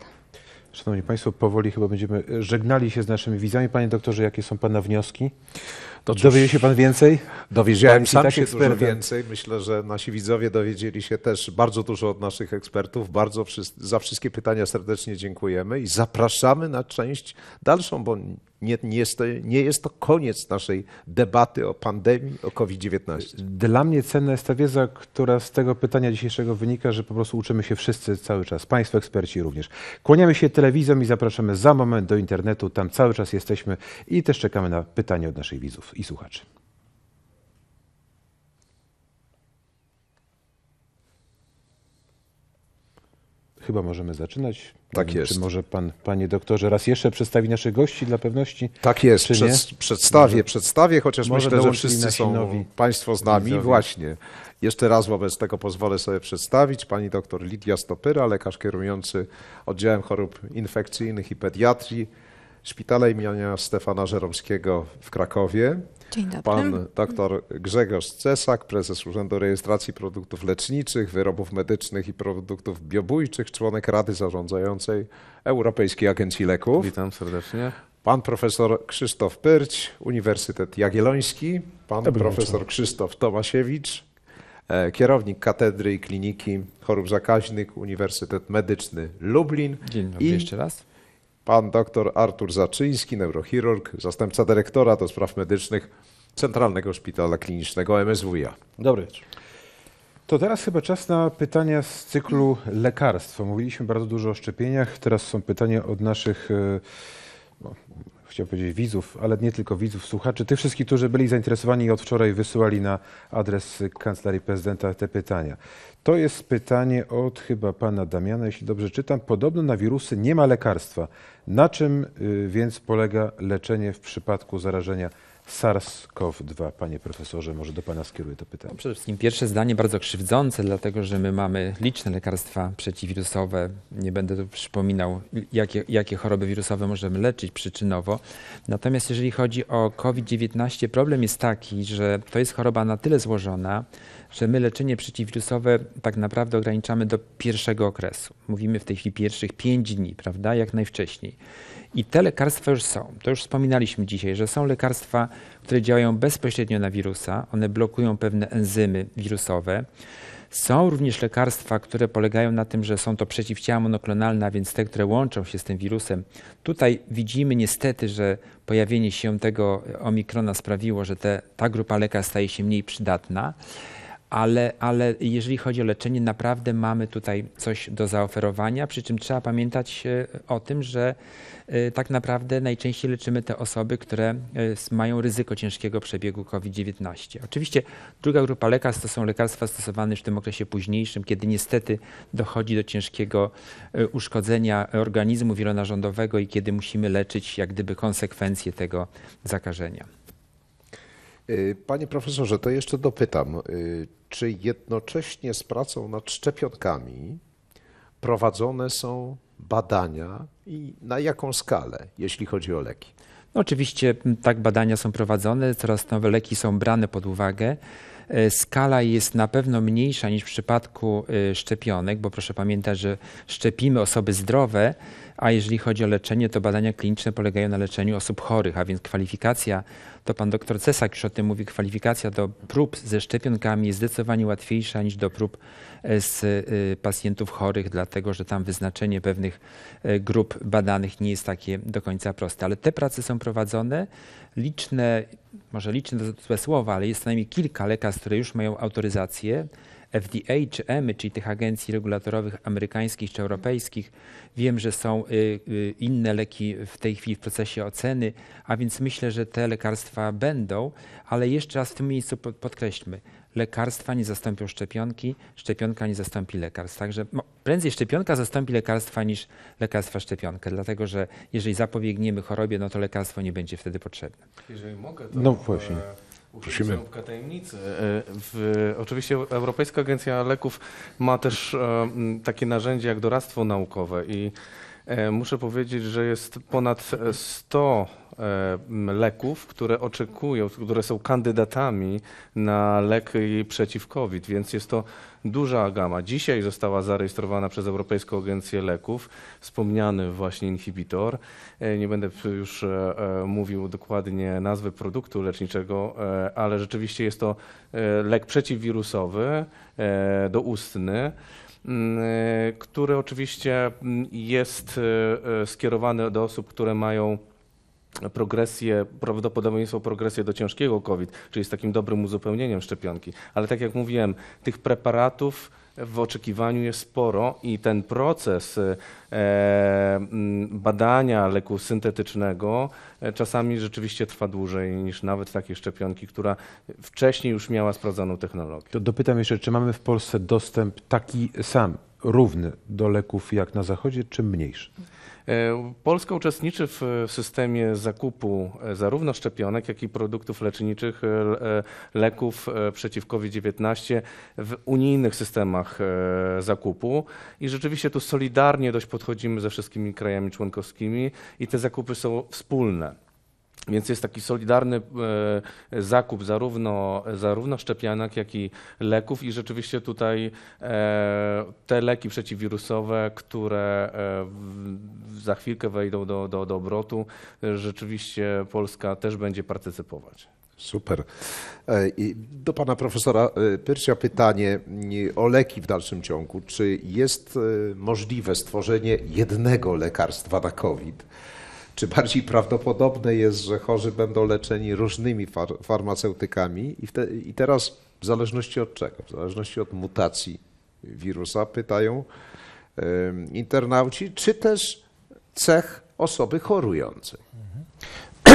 Speaker 1: Szanowni Państwo, powoli chyba będziemy e, żegnali się z naszymi widzami. Panie doktorze, jakie są Pana wnioski? No Dowiedział się Pan więcej?
Speaker 2: Dowiedziałem pan sam tak się ekspertem. dużo więcej. Myślę, że nasi widzowie dowiedzieli się też bardzo dużo od naszych ekspertów. Bardzo wszy za wszystkie pytania serdecznie dziękujemy i zapraszamy na część dalszą, bo nie, nie, jest to, nie jest to koniec naszej debaty o pandemii, o COVID-19. Dla mnie cenna jest ta wiedza, która z tego pytania dzisiejszego wynika, że
Speaker 1: po prostu uczymy się wszyscy cały czas, Państwo eksperci również. Kłaniamy się telewizją i zapraszamy za moment do internetu, tam cały czas jesteśmy i też czekamy na pytania od naszych widzów i słuchaczy. Chyba możemy zaczynać. Tak wiem, jest. Czy może pan, panie doktorze, raz jeszcze przedstawi naszych gości dla pewności? Tak jest, nie? przedstawię, może, przedstawię, chociaż myślę, że wszyscy są
Speaker 2: państwo z nami. Widzowie. Właśnie. Jeszcze raz wobec tego pozwolę sobie przedstawić pani doktor Lidia Stopyra, lekarz kierujący oddziałem chorób infekcyjnych i pediatrii Szpitala imienia Stefana Żeromskiego w Krakowie. Dzień dobry. Pan dr Grzegorz Cesak, prezes Urzędu Rejestracji Produktów Leczniczych, Wyrobów Medycznych i Produktów Biobójczych, członek Rady Zarządzającej Europejskiej Agencji Leków. Witam serdecznie. Pan profesor Krzysztof Pyrć, Uniwersytet Jagielloński. Pan dobry profesor wieczór. Krzysztof Tomasiewicz, e, kierownik Katedry i Kliniki Chorób Zakaźnych, Uniwersytet Medyczny Lublin. Dzień dobry jeszcze raz pan dr Artur Zaczyński, neurochirurg, zastępca dyrektora do spraw medycznych Centralnego Szpitala Klinicznego MSWiA. Dobry wieczór.
Speaker 1: To teraz chyba czas na pytania z cyklu lekarstwa. Mówiliśmy bardzo dużo o szczepieniach, teraz są pytania od naszych, e, no, chciałbym powiedzieć widzów, ale nie tylko widzów, słuchaczy, tych wszystkich, którzy byli zainteresowani i od wczoraj wysyłali na adres Kancelarii Prezydenta te pytania. To jest pytanie od chyba pana Damiana, jeśli dobrze czytam. Podobno na wirusy nie ma lekarstwa. Na czym y, więc polega leczenie w przypadku zarażenia SARS-CoV-2? Panie
Speaker 6: profesorze, może do pana skieruję to pytanie. No przede wszystkim pierwsze zdanie bardzo krzywdzące, dlatego że my mamy liczne lekarstwa przeciwwirusowe. Nie będę tu przypominał, jakie, jakie choroby wirusowe możemy leczyć przyczynowo. Natomiast jeżeli chodzi o COVID-19, problem jest taki, że to jest choroba na tyle złożona, że my leczenie przeciwwirusowe tak naprawdę ograniczamy do pierwszego okresu. Mówimy w tej chwili pierwszych pięć dni, prawda, jak najwcześniej. I te lekarstwa już są. To już wspominaliśmy dzisiaj, że są lekarstwa, które działają bezpośrednio na wirusa. One blokują pewne enzymy wirusowe. Są również lekarstwa, które polegają na tym, że są to przeciwciała monoklonalne, a więc te, które łączą się z tym wirusem. Tutaj widzimy niestety, że pojawienie się tego omikrona sprawiło, że te, ta grupa lekarstw staje się mniej przydatna ale, ale jeżeli chodzi o leczenie, naprawdę mamy tutaj coś do zaoferowania. Przy czym trzeba pamiętać e, o tym, że e, tak naprawdę najczęściej leczymy te osoby, które e, mają ryzyko ciężkiego przebiegu COVID-19. Oczywiście druga grupa lekarstw to są lekarstwa stosowane już w tym okresie późniejszym, kiedy niestety dochodzi do ciężkiego uszkodzenia organizmu wielonarządowego i kiedy musimy leczyć jak gdyby konsekwencje tego zakażenia.
Speaker 2: Y, panie profesorze, to jeszcze dopytam, y, czy jednocześnie z pracą nad szczepionkami prowadzone są badania i na jaką skalę,
Speaker 6: jeśli chodzi o leki? No oczywiście tak badania są prowadzone, coraz nowe leki są brane pod uwagę. Y, skala jest na pewno mniejsza niż w przypadku szczepionek, bo proszę pamiętać, że szczepimy osoby zdrowe, a jeżeli chodzi o leczenie, to badania kliniczne polegają na leczeniu osób chorych, a więc kwalifikacja, to pan doktor Cesak już o tym mówi, kwalifikacja do prób ze szczepionkami jest zdecydowanie łatwiejsza niż do prób e, z e, pacjentów chorych, dlatego że tam wyznaczenie pewnych e, grup badanych nie jest takie do końca proste. Ale te prace są prowadzone. Liczne, może liczne to złe słowa, ale jest co najmniej kilka lekarzy, które już mają autoryzację. FDA czy EMY, czyli tych agencji regulatorowych amerykańskich czy europejskich. Wiem, że są y, y, inne leki w tej chwili w procesie oceny, a więc myślę, że te lekarstwa będą, ale jeszcze raz w tym miejscu podkreślmy. Lekarstwa nie zastąpią szczepionki, szczepionka nie zastąpi lekarstw. Także no, prędzej szczepionka zastąpi lekarstwa niż lekarstwa szczepionkę, dlatego że jeżeli zapobiegniemy chorobie, no to lekarstwo nie będzie wtedy potrzebne. Jeżeli mogę, to no właśnie. E Prosimy.
Speaker 4: tajemnicy. E, e, w, oczywiście Europejska Agencja Leków ma też e, takie narzędzie jak doradztwo naukowe i E, muszę powiedzieć, że jest ponad 100 e, leków, które oczekują, które są kandydatami na leki przeciw COVID, więc jest to duża gama. Dzisiaj została zarejestrowana przez Europejską Agencję Leków wspomniany właśnie inhibitor. E, nie będę już mówił dokładnie nazwy produktu leczniczego, ale rzeczywiście jest to lek przeciwwirusowy doustny. Mm, e, który oczywiście mm, jest e, e, skierowany do osób, które mają progresję, prawdopodobnie są progresję do ciężkiego COVID, czyli jest takim dobrym uzupełnieniem szczepionki. Ale tak jak mówiłem, tych preparatów w oczekiwaniu jest sporo i ten proces e, mm, badania leku syntetycznego e, czasami rzeczywiście trwa dłużej niż nawet takie szczepionki, która wcześniej już miała sprawdzoną technologię.
Speaker 1: To dopytam jeszcze, czy mamy w Polsce dostęp taki sam, równy do leków jak na Zachodzie, czy mniejszy?
Speaker 4: E, Polska uczestniczy w systemie zakupu e, zarówno szczepionek, jak i produktów leczniczych, e, leków przeciw COVID-19 w unijnych systemach zakupu i rzeczywiście tu solidarnie dość podchodzimy ze wszystkimi krajami członkowskimi i te zakupy są wspólne. Więc jest taki solidarny e, zakup zarówno, zarówno szczepionek, jak i leków, i rzeczywiście tutaj e, te leki przeciwwirusowe, które e, za chwilkę wejdą do, do, do obrotu, rzeczywiście Polska też będzie partycypować.
Speaker 2: Super. do pana profesora Pyrcia pytanie o leki w dalszym ciągu. Czy jest możliwe stworzenie jednego lekarstwa na COVID? czy bardziej prawdopodobne jest, że chorzy będą leczeni różnymi far farmaceutykami i, te, i teraz w zależności od czego? W zależności od mutacji wirusa, pytają y, internauci, czy też cech osoby chorującej.
Speaker 5: Mhm.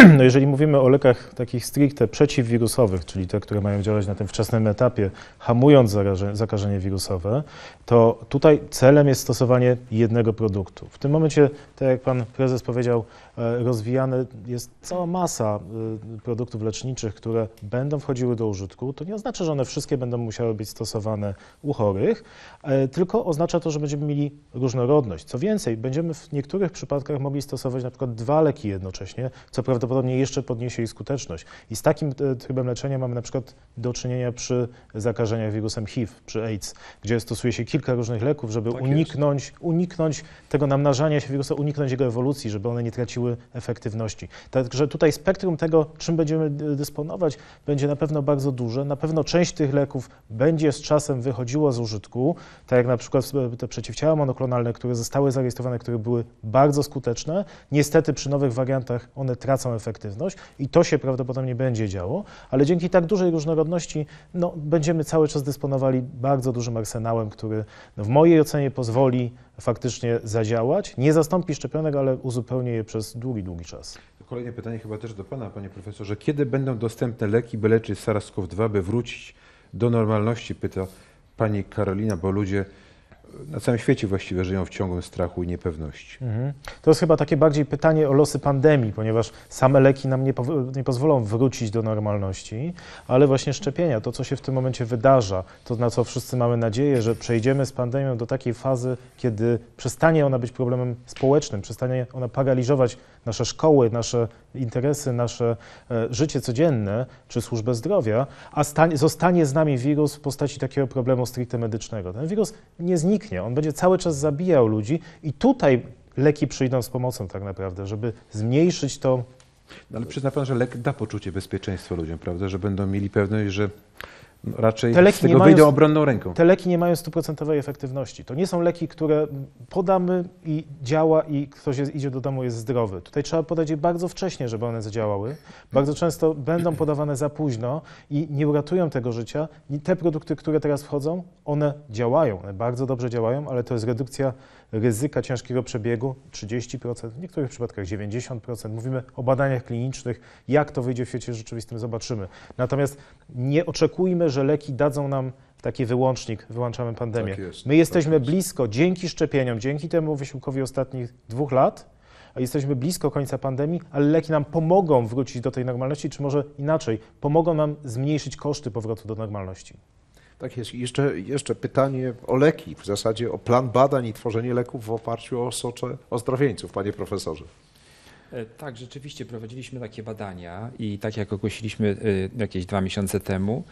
Speaker 5: no jeżeli mówimy o lekach takich stricte przeciwwirusowych, czyli te, które mają działać na tym wczesnym etapie, hamując zakażenie wirusowe, to tutaj celem jest stosowanie jednego produktu. W tym momencie, tak jak pan prezes powiedział, e, rozwijane jest cała masa e, produktów leczniczych, które będą wchodziły do użytku. To nie oznacza, że one wszystkie będą musiały być stosowane u chorych, e, tylko oznacza to, że będziemy mieli różnorodność. Co więcej, będziemy w niektórych przypadkach mogli stosować na przykład dwa leki jednocześnie, co prawdopodobnie prawdopodobnie jeszcze podniesie jej skuteczność. I z takim e, trybem leczenia mamy na przykład do czynienia przy zakażeniach wirusem HIV, przy AIDS, gdzie stosuje się kilka różnych leków, żeby tak uniknąć, uniknąć tego namnażania się wirusa, uniknąć jego ewolucji, żeby one nie traciły efektywności. Także tutaj spektrum tego, czym będziemy dysponować, będzie na pewno bardzo duże. Na pewno część tych leków będzie z czasem wychodziła z użytku, tak jak na przykład te przeciwciała monoklonalne, które zostały zarejestrowane, które były bardzo skuteczne. Niestety przy nowych wariantach one tracą efektywność efektywność i to się prawdopodobnie będzie działo, ale dzięki tak dużej różnorodności no, będziemy cały czas dysponowali bardzo dużym arsenałem, który no, w mojej ocenie pozwoli faktycznie zadziałać. Nie zastąpi szczepionek, ale uzupełni je przez długi, długi czas. Kolejne pytanie chyba też do Pana,
Speaker 1: Panie Profesorze.
Speaker 5: Kiedy będą dostępne leki, by leczyć SARS-CoV-2,
Speaker 1: by wrócić do normalności? Pyta Pani Karolina, bo ludzie na całym świecie właściwie żyją w ciągłym strachu i niepewności.
Speaker 5: Mhm. To jest chyba takie bardziej pytanie o losy pandemii, ponieważ same leki nam nie, po, nie, pozwolą wrócić do normalności, ale właśnie szczepienia, to co się w tym momencie wydarza, to na co wszyscy mamy nadzieję, że przejdziemy z pandemią do takiej fazy, kiedy przestanie ona być problemem społecznym, przestanie ona paraliżować nasze szkoły, nasze interesy, nasze e, życie codzienne czy służbę zdrowia, a stanie, zostanie z nami wirus w postaci takiego problemu stricte medycznego. Ten wirus nie zniknie, on będzie cały czas zabijał ludzi i tutaj leki przyjdą z pomocą tak naprawdę, żeby zmniejszyć to.
Speaker 1: No ale przyzna pan, że lek da poczucie bezpieczeństwa ludziom, prawda? Że będą mieli pewność, że raczej te leki z tego mają, wyjdą obronną ręką. Te
Speaker 5: leki nie mają stuprocentowej efektywności. To nie są leki, które podamy i działa i ktoś jest, idzie do domu jest zdrowy. Tutaj trzeba podać je bardzo wcześnie, żeby one zadziałały. Bardzo często będą podawane za późno i nie uratują tego życia. I te produkty, które teraz wchodzą, one działają, one bardzo dobrze działają, ale to jest redukcja ryzyka ciężkiego przebiegu 30%, w niektórych przypadkach 90%. Mówimy o badaniach klinicznych, jak to wyjdzie w świecie rzeczywistym, zobaczymy. Natomiast nie oczekujmy, że leki dadzą nam taki wyłącznik, wyłączamy pandemię. Tak jest, My tak jesteśmy tak jest. blisko, dzięki szczepieniom, dzięki temu wysiłkowi ostatnich dwóch lat, jesteśmy blisko końca pandemii, ale leki nam pomogą wrócić do tej normalności, czy może inaczej, pomogą nam zmniejszyć koszty powrotu do normalności.
Speaker 2: Tak jest. Jeszcze, jeszcze pytanie o leki, w zasadzie o plan badań i tworzenie leków w oparciu o socze ozdrowieńców, panie profesorze.
Speaker 6: E, tak, rzeczywiście prowadziliśmy takie badania i tak jak ogłosiliśmy e, jakieś dwa miesiące temu,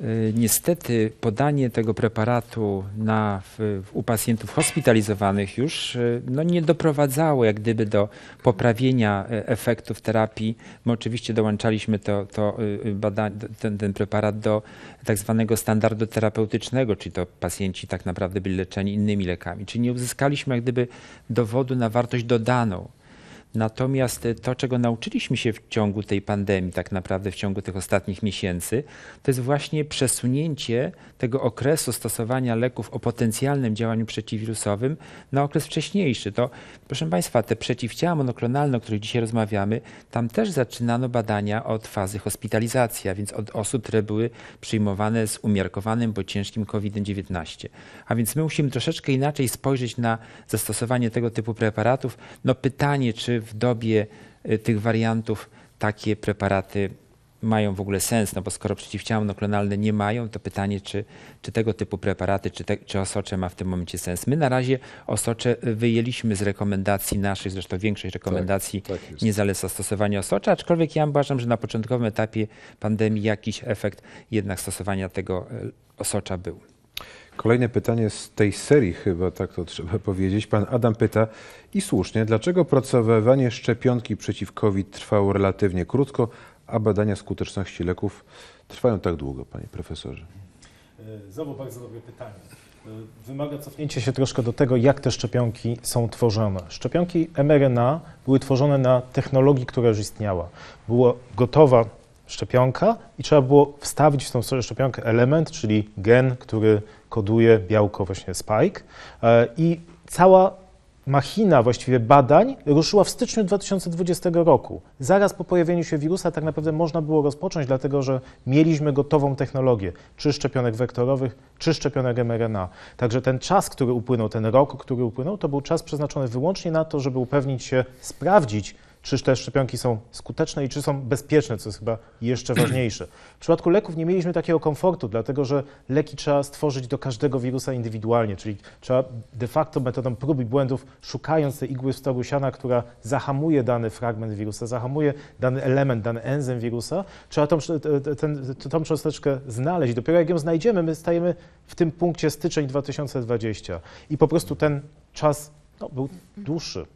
Speaker 6: E, niestety podanie tego preparatu na, w, u pacjentów hospitalizowanych już e, no, nie doprowadzało jak gdyby do poprawienia e, efektów terapii. My oczywiście dołączaliśmy to, to y, y, ten, ten preparat do tak zwanego standardu terapeutycznego, czyli to pacjenci tak naprawdę byli leczeni innymi lekami. Czyli nie uzyskaliśmy jak gdyby dowodu na wartość dodaną. Natomiast e, to, czego nauczyliśmy się w ciągu tej pandemii, tak naprawdę w ciągu tych ostatnich miesięcy, to jest właśnie przesunięcie tego okresu stosowania leków o potencjalnym działaniu przeciwwirusowym na okres wcześniejszy. To, proszę Państwa, te przeciwciała monoklonalne, o których dzisiaj rozmawiamy, tam też zaczynano badania od fazy hospitalizacji, a więc od osób, które były przyjmowane z umiarkowanym bo ciężkim COVID-19. A więc my musimy troszeczkę inaczej spojrzeć na zastosowanie tego typu preparatów. No pytanie, czy w dobie y, tych wariantów takie preparaty mają w ogóle sens, no bo skoro przeciwciała monoklonalne nie mają, to pytanie, czy, czy tego typu preparaty, czy, te, czy osocze ma w tym momencie sens. My na razie osocze wyjęliśmy z rekomendacji naszych, zresztą większość tak, rekomendacji tak, tak nie zaleca stosowania osocza, aczkolwiek ja uważam, że na początkowym etapie pandemii jakiś efekt jednak stosowania tego y, osocza był.
Speaker 1: Kolejne pytanie z tej serii chyba, tak to trzeba powiedzieć. Pan Adam pyta i słusznie, dlaczego pracowanie szczepionki przeciw COVID trwało relatywnie krótko, a badania skuteczności leków trwają tak długo,
Speaker 5: panie profesorze? E, znowu bardzo dobre pytanie. E, wymaga cofnięcia się troszkę do tego, jak te szczepionki są tworzone. Szczepionki mRNA były tworzone na technologii, która już istniała. Była gotowa szczepionka i trzeba było wstawić w tą szczepionkę element, czyli gen, który koduje białko właśnie Spike e, i cała machina właściwie badań ruszyła w styczniu 2020 roku. Zaraz po pojawieniu się wirusa tak naprawdę można było rozpocząć, dlatego że mieliśmy gotową technologię, czy szczepionek wektorowych, czy szczepionek mRNA. Także ten czas, który upłynął, ten rok, który upłynął, to był czas przeznaczony wyłącznie na to, żeby upewnić się, sprawdzić, czy te szczepionki są skuteczne i czy są bezpieczne, co jest chyba jeszcze ważniejsze. W przypadku leków nie mieliśmy takiego komfortu, dlatego że leki trzeba stworzyć do każdego wirusa indywidualnie, czyli trzeba de facto metodą prób i błędów, szukając tej igły w stogu siana, która zahamuje dany fragment wirusa, zahamuje dany element, dany enzym wirusa, trzeba tą, ten, tą cząsteczkę znaleźć. Dopiero jak ją znajdziemy, my stajemy w tym punkcie styczeń 2020 i po prostu ten czas no, był dłuższy.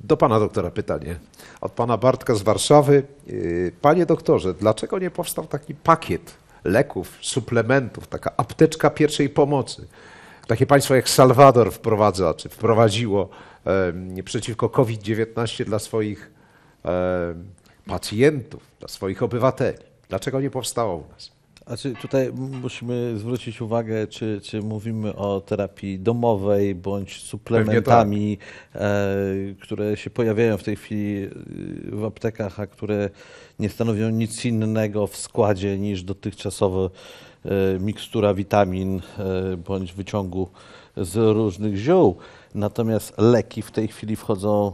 Speaker 5: Do
Speaker 2: pana doktora pytanie. Od pana Bartka z Warszawy. Y, panie doktorze, dlaczego nie powstał taki pakiet leków, suplementów, taka apteczka pierwszej pomocy? Takie państwo jak Salwador wprowadza, czy wprowadziło przeciwko COVID-19 dla swoich pacjentów, dla swoich obywateli. Dlaczego nie powstało u nas? Znaczy, tutaj musimy zwrócić uwagę, czy, czy mówimy
Speaker 7: o terapii domowej bądź suplementami, tak. E, które się pojawiają w tej chwili e, w aptekach, a które nie stanowią nic innego w składzie niż dotychczasowa e, mikstura witamin bądź wyciągu z różnych ziół. Natomiast leki w tej chwili wchodzą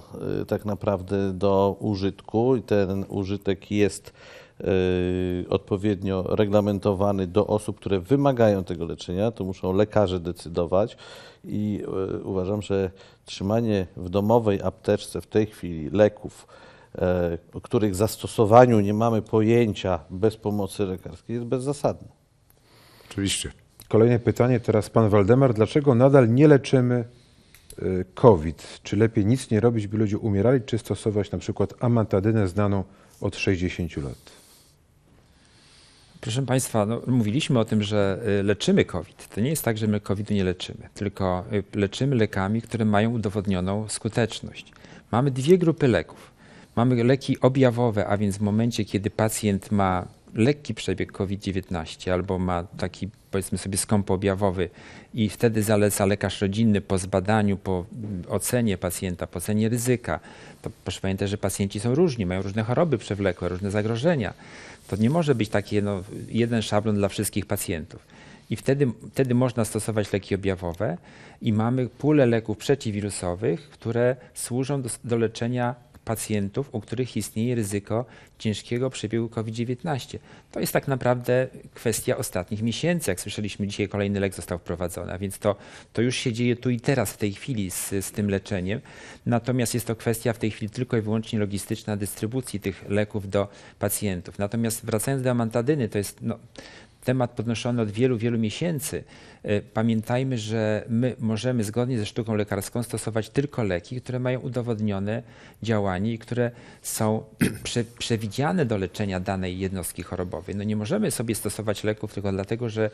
Speaker 7: tak naprawdę do użytku i ten użytek jest Y, odpowiednio reglamentowany do osób, które wymagają tego leczenia. To muszą lekarze decydować i y, uważam, że trzymanie w domowej apteczce w tej chwili leków, y, o których zastosowaniu nie mamy pojęcia bez pomocy lekarskiej, jest bezzasadne.
Speaker 1: Oczywiście. Kolejne pytanie teraz pan Waldemar. Dlaczego nadal nie leczymy COVID? Czy lepiej nic nie robić, by ludzie umierali, czy stosować na przykład amantadynę znaną od 60 lat?
Speaker 6: Proszę Państwa, no, mówiliśmy o tym, że y, leczymy COVID. To nie jest tak, że my covid nie leczymy, tylko y, leczymy lekami, które mają udowodnioną skuteczność. Mamy dwie grupy leków. Mamy leki objawowe, a więc w momencie, kiedy pacjent ma lekki przebieg COVID-19 albo ma taki powiedzmy sobie skąpoobjawowy i wtedy zaleca lekarz rodzinny po zbadaniu, po mm, ocenie pacjenta, po ocenie ryzyka. To proszę pamiętać, że pacjenci są różni, mają różne choroby przewlekłe, różne zagrożenia. To nie może być taki no, jeden szablon dla wszystkich pacjentów. I wtedy, wtedy można stosować leki objawowe i mamy pulę leków przeciwwirusowych, które służą do, do leczenia pacjentów, u których istnieje ryzyko ciężkiego przebiegu COVID-19. To jest tak naprawdę kwestia ostatnich miesięcy. Jak słyszeliśmy dzisiaj, kolejny lek został wprowadzony, a więc to, to już się dzieje tu i teraz, w tej chwili z, z tym leczeniem. Natomiast jest to kwestia w tej chwili tylko i wyłącznie logistyczna dystrybucji tych leków do pacjentów. Natomiast wracając do amantadyny, to jest no, temat podnoszony od wielu, wielu miesięcy. E, pamiętajmy, że my możemy zgodnie ze sztuką lekarską stosować tylko leki, które mają udowodnione działanie i które są prze, przewidziane do leczenia danej jednostki chorobowej. No nie możemy sobie stosować leków tylko dlatego, że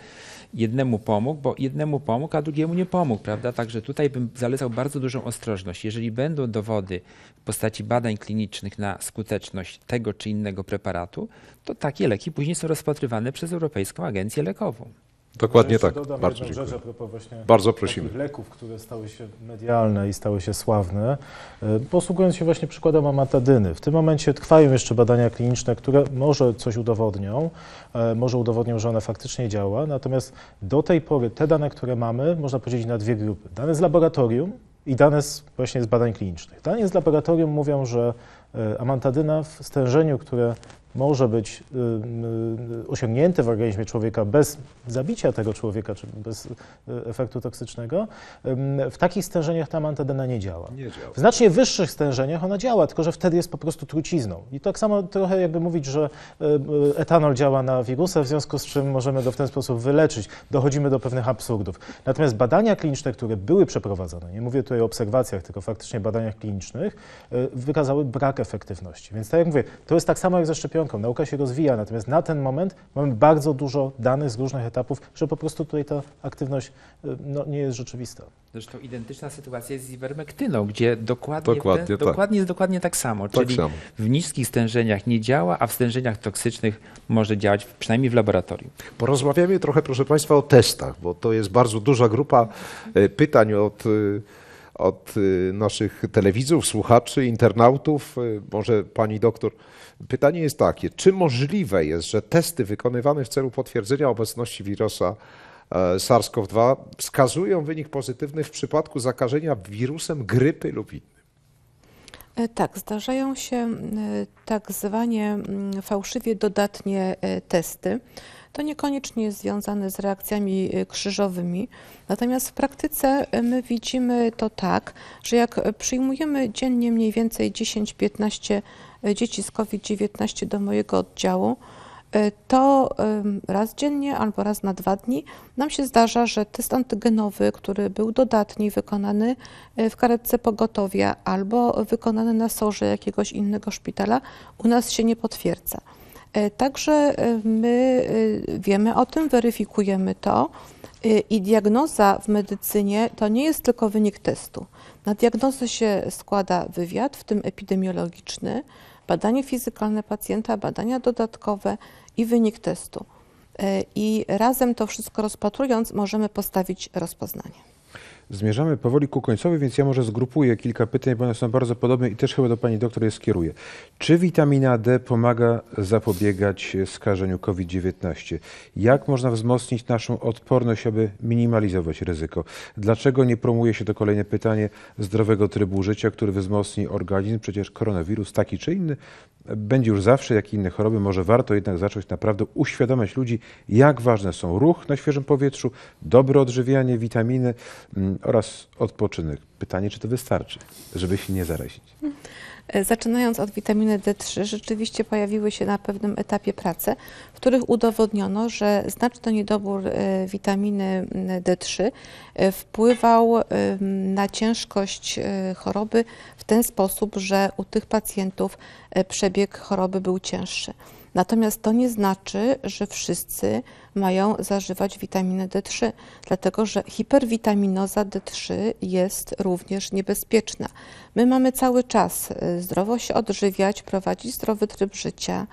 Speaker 6: jednemu pomógł, bo jednemu pomógł, a drugiemu nie pomógł, prawda? Także tutaj bym zalecał bardzo dużą ostrożność. Jeżeli będą dowody postaci badań klinicznych na skuteczność tego czy innego preparatu, to takie leki później są rozpatrywane przez Europejską Agencję Lekową. Dokładnie tak. Bardzo, rzecz, Bardzo prosimy.
Speaker 5: leków, które stały się medialne i stały się sławne, e, posługując się właśnie przykładem amatadyny. W tym momencie trwają jeszcze badania kliniczne, które może coś udowodnią, e, może udowodnią, że ona faktycznie działa, natomiast do tej pory te dane, które mamy, można podzielić na dwie grupy. Dane z laboratorium, i dane z, właśnie z badań klinicznych. Dane z laboratorium mówią, że e, amantadyna w stężeniu, które może być y, y, y, osiągnięty w organizmie człowieka bez zabicia tego człowieka, czy bez efektu toksycznego, w takich stężeniach ta mantadena nie działa. nie działa. W znacznie wyższych stężeniach ona działa, tylko że wtedy jest po prostu trucizną. I tak samo trochę jakby mówić, że etanol działa na wirusa, w związku z czym możemy go w ten sposób wyleczyć. Dochodzimy do pewnych absurdów. Natomiast badania kliniczne, które były przeprowadzone, nie mówię tutaj o obserwacjach, tylko faktycznie badaniach klinicznych, wykazały brak efektywności. Więc tak jak mówię, to jest tak samo jak ze szczepionką szczepionką. Nauka się rozwija, natomiast na ten moment mamy bardzo dużo danych z różnych etapów, że po prostu tutaj ta aktywność y, no, nie
Speaker 6: jest rzeczywista. Zresztą identyczna sytuacja jest z ivermektyną, gdzie dokładnie, dokładnie, ten, tak. dokładnie jest dokładnie tak samo. Tak czyli samo. w niskich stężeniach nie działa, a w stężeniach toksycznych może działać, przynajmniej w laboratorium.
Speaker 2: Porozmawiamy trochę, proszę Państwa, o testach, bo to jest bardzo duża grupa y, pytań od y, od naszych telewidzów, słuchaczy, internautów. Może pani doktor Pytanie jest takie, czy możliwe jest, że testy wykonywane w celu potwierdzenia obecności wirusa e, SARS-CoV-2 wskazują wynik pozytywny w przypadku zakażenia wirusem grypy lub innym?
Speaker 3: E, tak, zdarzają się tak zwane fałszywie dodatnie e, testy. To niekoniecznie jest związane z reakcjami krzyżowymi, natomiast w praktyce my widzimy to tak, że jak przyjmujemy dziennie mniej więcej 10-15 dzieci z COVID-19 do mojego oddziału, e, to raz dziennie albo raz na dwa dni nam się zdarza, że test antygenowy, który był dodatni, wykonany e, w karetce pogotowia albo wykonany na sorze jakiegoś innego szpitala, u nas się nie potwierdza. E, także my wiemy o tym, weryfikujemy to i diagnoza w medycynie to nie jest tylko wynik testu. Na diagnozę się składa wywiad, w tym epidemiologiczny, badanie fizykalne pacjenta, badania dodatkowe i wynik testu. E, I razem to wszystko rozpatrując, możemy postawić rozpoznanie.
Speaker 1: Zmierzamy powoli ku końcowi, więc ja może zgrupuję kilka pytań, bo one są bardzo podobne i też chyba do pani doktor je skieruję. Czy witamina D pomaga zapobiegać skażeniu COVID-19? Jak można wzmocnić naszą odporność, aby minimalizować ryzyko? Dlaczego nie promuje się to kolejne pytanie zdrowego trybu życia, który wzmocni organizm? Przecież koronawirus taki czy inny będzie już zawsze, jak i inne choroby. Może warto jednak zacząć naprawdę uświadamiać ludzi, jak ważne są ruch na świeżym powietrzu, dobre odżywianie, witaminy mm, oraz odpoczynek. Pytanie, czy to wystarczy, żeby się nie zarazić?
Speaker 3: E, zaczynając od witaminy D3, rzeczywiście pojawiły się na pewnym etapie pracy, w których udowodniono, że znaczny niedobór e, witaminy mm, D3 e, wpływał na ciężkość choroby w ten sposób, że u tych pacjentów przebieg choroby był cięższy. Natomiast to nie znaczy, że wszyscy mają zażywać witaminę D3, dlatego że hiperwitaminoza D3 jest również niebezpieczna. My mamy cały czas y, zdrowo się odżywiać, prowadzić zdrowy tryb życia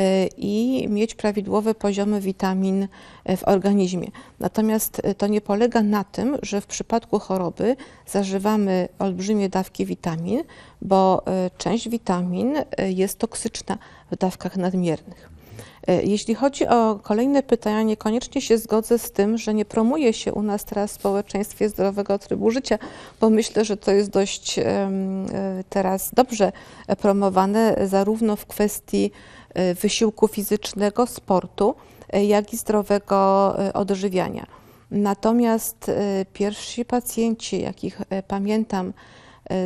Speaker 3: Y, i mieć prawidłowe poziomy witamin y, w organizmie. Natomiast y, to nie polega na tym, że w przypadku choroby zażywamy olbrzymie dawki witamin, bo część witamin jest toksyczna w dawkach nadmiernych. Jeśli chodzi o kolejne pytania, niekoniecznie się zgodzę z tym, że nie promuje się u nas teraz w społeczeństwie zdrowego trybu życia, bo myślę, że to jest dość teraz dobrze e, promowane, zarówno w kwestii E, wysiłku fizycznego, sportu, e, jak i zdrowego e, odżywiania. Natomiast pierwsi pacjenci, jakich pamiętam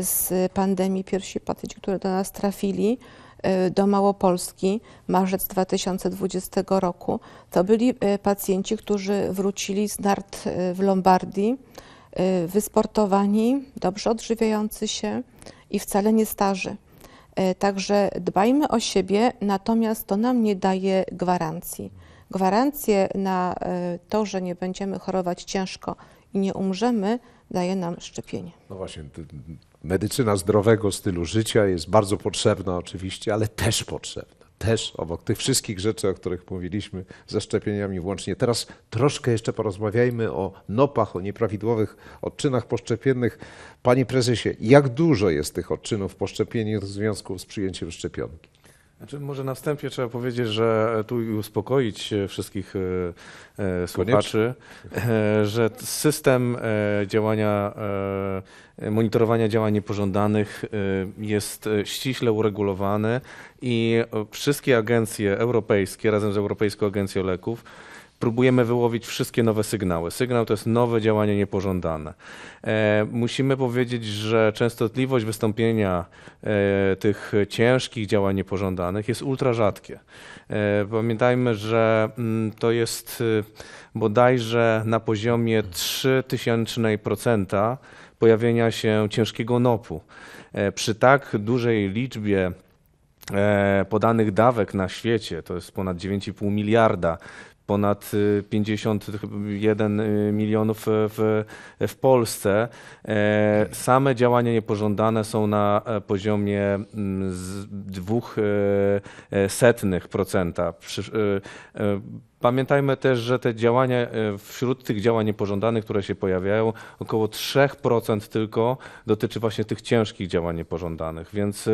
Speaker 3: z pandemii, pierwsi pacjenci, które do nas trafili, do Małopolski, marzec 2020 roku. To byli pacjenci, którzy wrócili z nart w Lombardii, wysportowani, dobrze odżywiający się i wcale nie starzy. E, także dbajmy o siebie, natomiast to nam nie daje gwarancji. Gwarancję na e, to, że nie będziemy chorować ciężko i nie umrzemy, daje nam szczepienie.
Speaker 2: No właśnie, medycyna zdrowego stylu życia jest bardzo potrzebna oczywiście, ale też potrzebna też obok tych wszystkich rzeczy, o których mówiliśmy, ze szczepieniami włącznie. Teraz troszkę jeszcze porozmawiajmy o nopach, o nieprawidłowych odczynach poszczepiennych. Panie prezesie, jak dużo jest tych odczynów poszczepieni w związku z przyjęciem szczepionki?
Speaker 4: Znaczy, może na wstępie trzeba powiedzieć, że tu uspokoić wszystkich e, e, słuchaczy, e, że system działania, monitorowania działań niepożądanych jest ściśle uregulowany i wszystkie agencje europejskie razem z Europejską Agencją Leków próbujemy wyłowić wszystkie nowe sygnały. Sygnał to jest nowe działanie niepożądane. E, musimy powiedzieć, że częstotliwość wystąpienia e, tych ciężkich działań niepożądanych jest ultra rzadkie. E, pamiętajmy, że m, mm, to jest y, bodajże na poziomie 3000% pojawienia się ciężkiego nopu. E, przy tak dużej liczbie e, podanych dawek na świecie, to jest ponad 9,5 miliarda, ponad 51 y, y, milionów y, w, w Polsce. E, same działania niepożądane są na e, poziomie mm, dwóch e, setnych procenta. Pamiętajmy też, że te działania, wśród tych działań niepożądanych, które się pojawiają, około 3% tylko dotyczy właśnie tych ciężkich działań niepożądanych, więc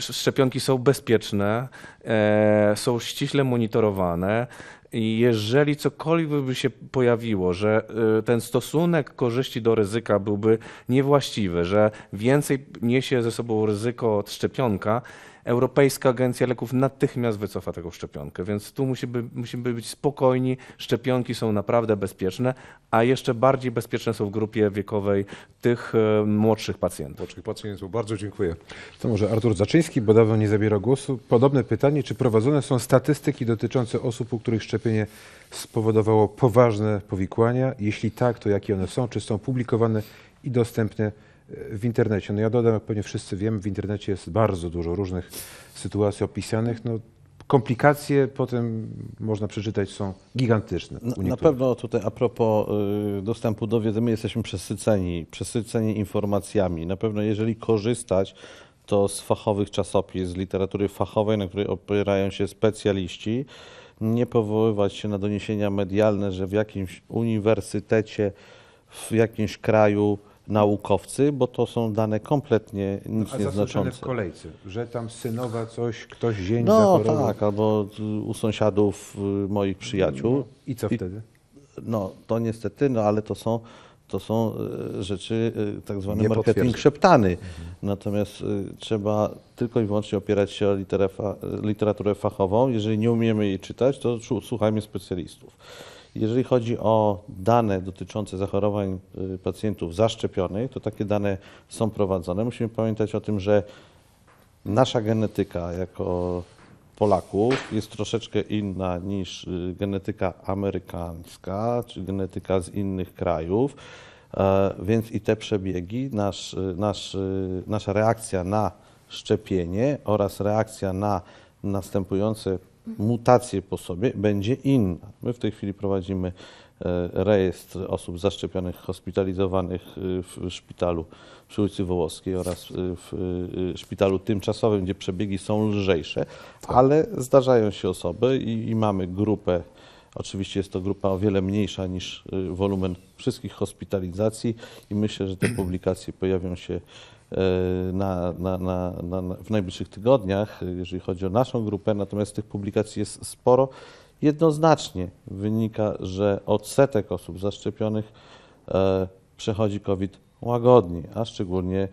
Speaker 4: szczepionki są bezpieczne, e, są ściśle monitorowane. I jeżeli cokolwiek by się pojawiło, że e, ten stosunek korzyści do ryzyka byłby niewłaściwy, że więcej niesie ze sobą ryzyko od szczepionka, Europejska Agencja Leków natychmiast wycofa taką szczepionkę, więc tu musimy, musimy być spokojni. Szczepionki są naprawdę bezpieczne, a jeszcze bardziej bezpieczne są w grupie wiekowej tych e, młodszych pacjentów. Młodszych pacjentów. Bardzo dziękuję.
Speaker 1: To może Artur Zaczyński, bo dawno nie zabiera głosu. Podobne pytanie, czy prowadzone są statystyki dotyczące osób, u których szczepienie spowodowało poważne powikłania? Jeśli tak, to jakie one są? Czy są publikowane i dostępne? w internecie. No ja dodam, jak pewnie wszyscy wiemy, w internecie jest bardzo dużo różnych sytuacji opisanych. No, komplikacje potem można przeczytać są gigantyczne. na pewno
Speaker 7: tutaj a propos y, dostępu do wiedzy, my jesteśmy przesyceni, przesyceni informacjami. Na pewno jeżeli korzystać to z fachowych czasopis, z literatury fachowej, na której opierają się specjaliści, nie powoływać się na doniesienia medialne, że w jakimś uniwersytecie, w jakimś kraju naukowcy, bo to są dane kompletnie nic no, a nieznaczące. w
Speaker 1: kolejce, że tam synowa coś, ktoś dzień No tak,
Speaker 7: albo y, u sąsiadów y, moich przyjaciół. No, I co wtedy? I, no to niestety, no ale to są, to są y, rzeczy tak zwany Nie marketing potwierdza. szeptany. Mhm. Natomiast trzeba tylko i wyłącznie opierać się o literaturę fachową. Jeżeli nie umiemy jej czytać, to słuchajmy specjalistów. Jeżeli chodzi o dane dotyczące zachorowań y, pacjentów zaszczepionych, to takie dane są prowadzone. Musimy pamiętać o tym, że nasza genetyka jako Polaków jest troszeczkę inna niż y, genetyka amerykańska czy genetyka z innych krajów, e, więc i te przebiegi, nasz, y, nasz, nasza reakcja na szczepienie oraz reakcja na następujące mutację po sobie będzie inna. My w tej chwili prowadzimy e, rejestr osób zaszczepionych, hospitalizowanych e, w szpitalu przy ulicy Wołoskiej oraz e, w szpitalu tymczasowym, gdzie przebiegi są lżejsze, tak. ale zdarzają się osoby i, i mamy grupę Oczywiście jest to grupa o wiele mniejsza niż wolumen wszystkich hospitalizacji i myślę, że te publikacje pojawią się E, na, na, na, w najbliższych tygodniach, jeżeli chodzi o naszą grupę, natomiast tych publikacji jest sporo. Jednoznacznie wynika, że odsetek osób zaszczepionych e, przechodzi COVID łagodnie, a szczególnie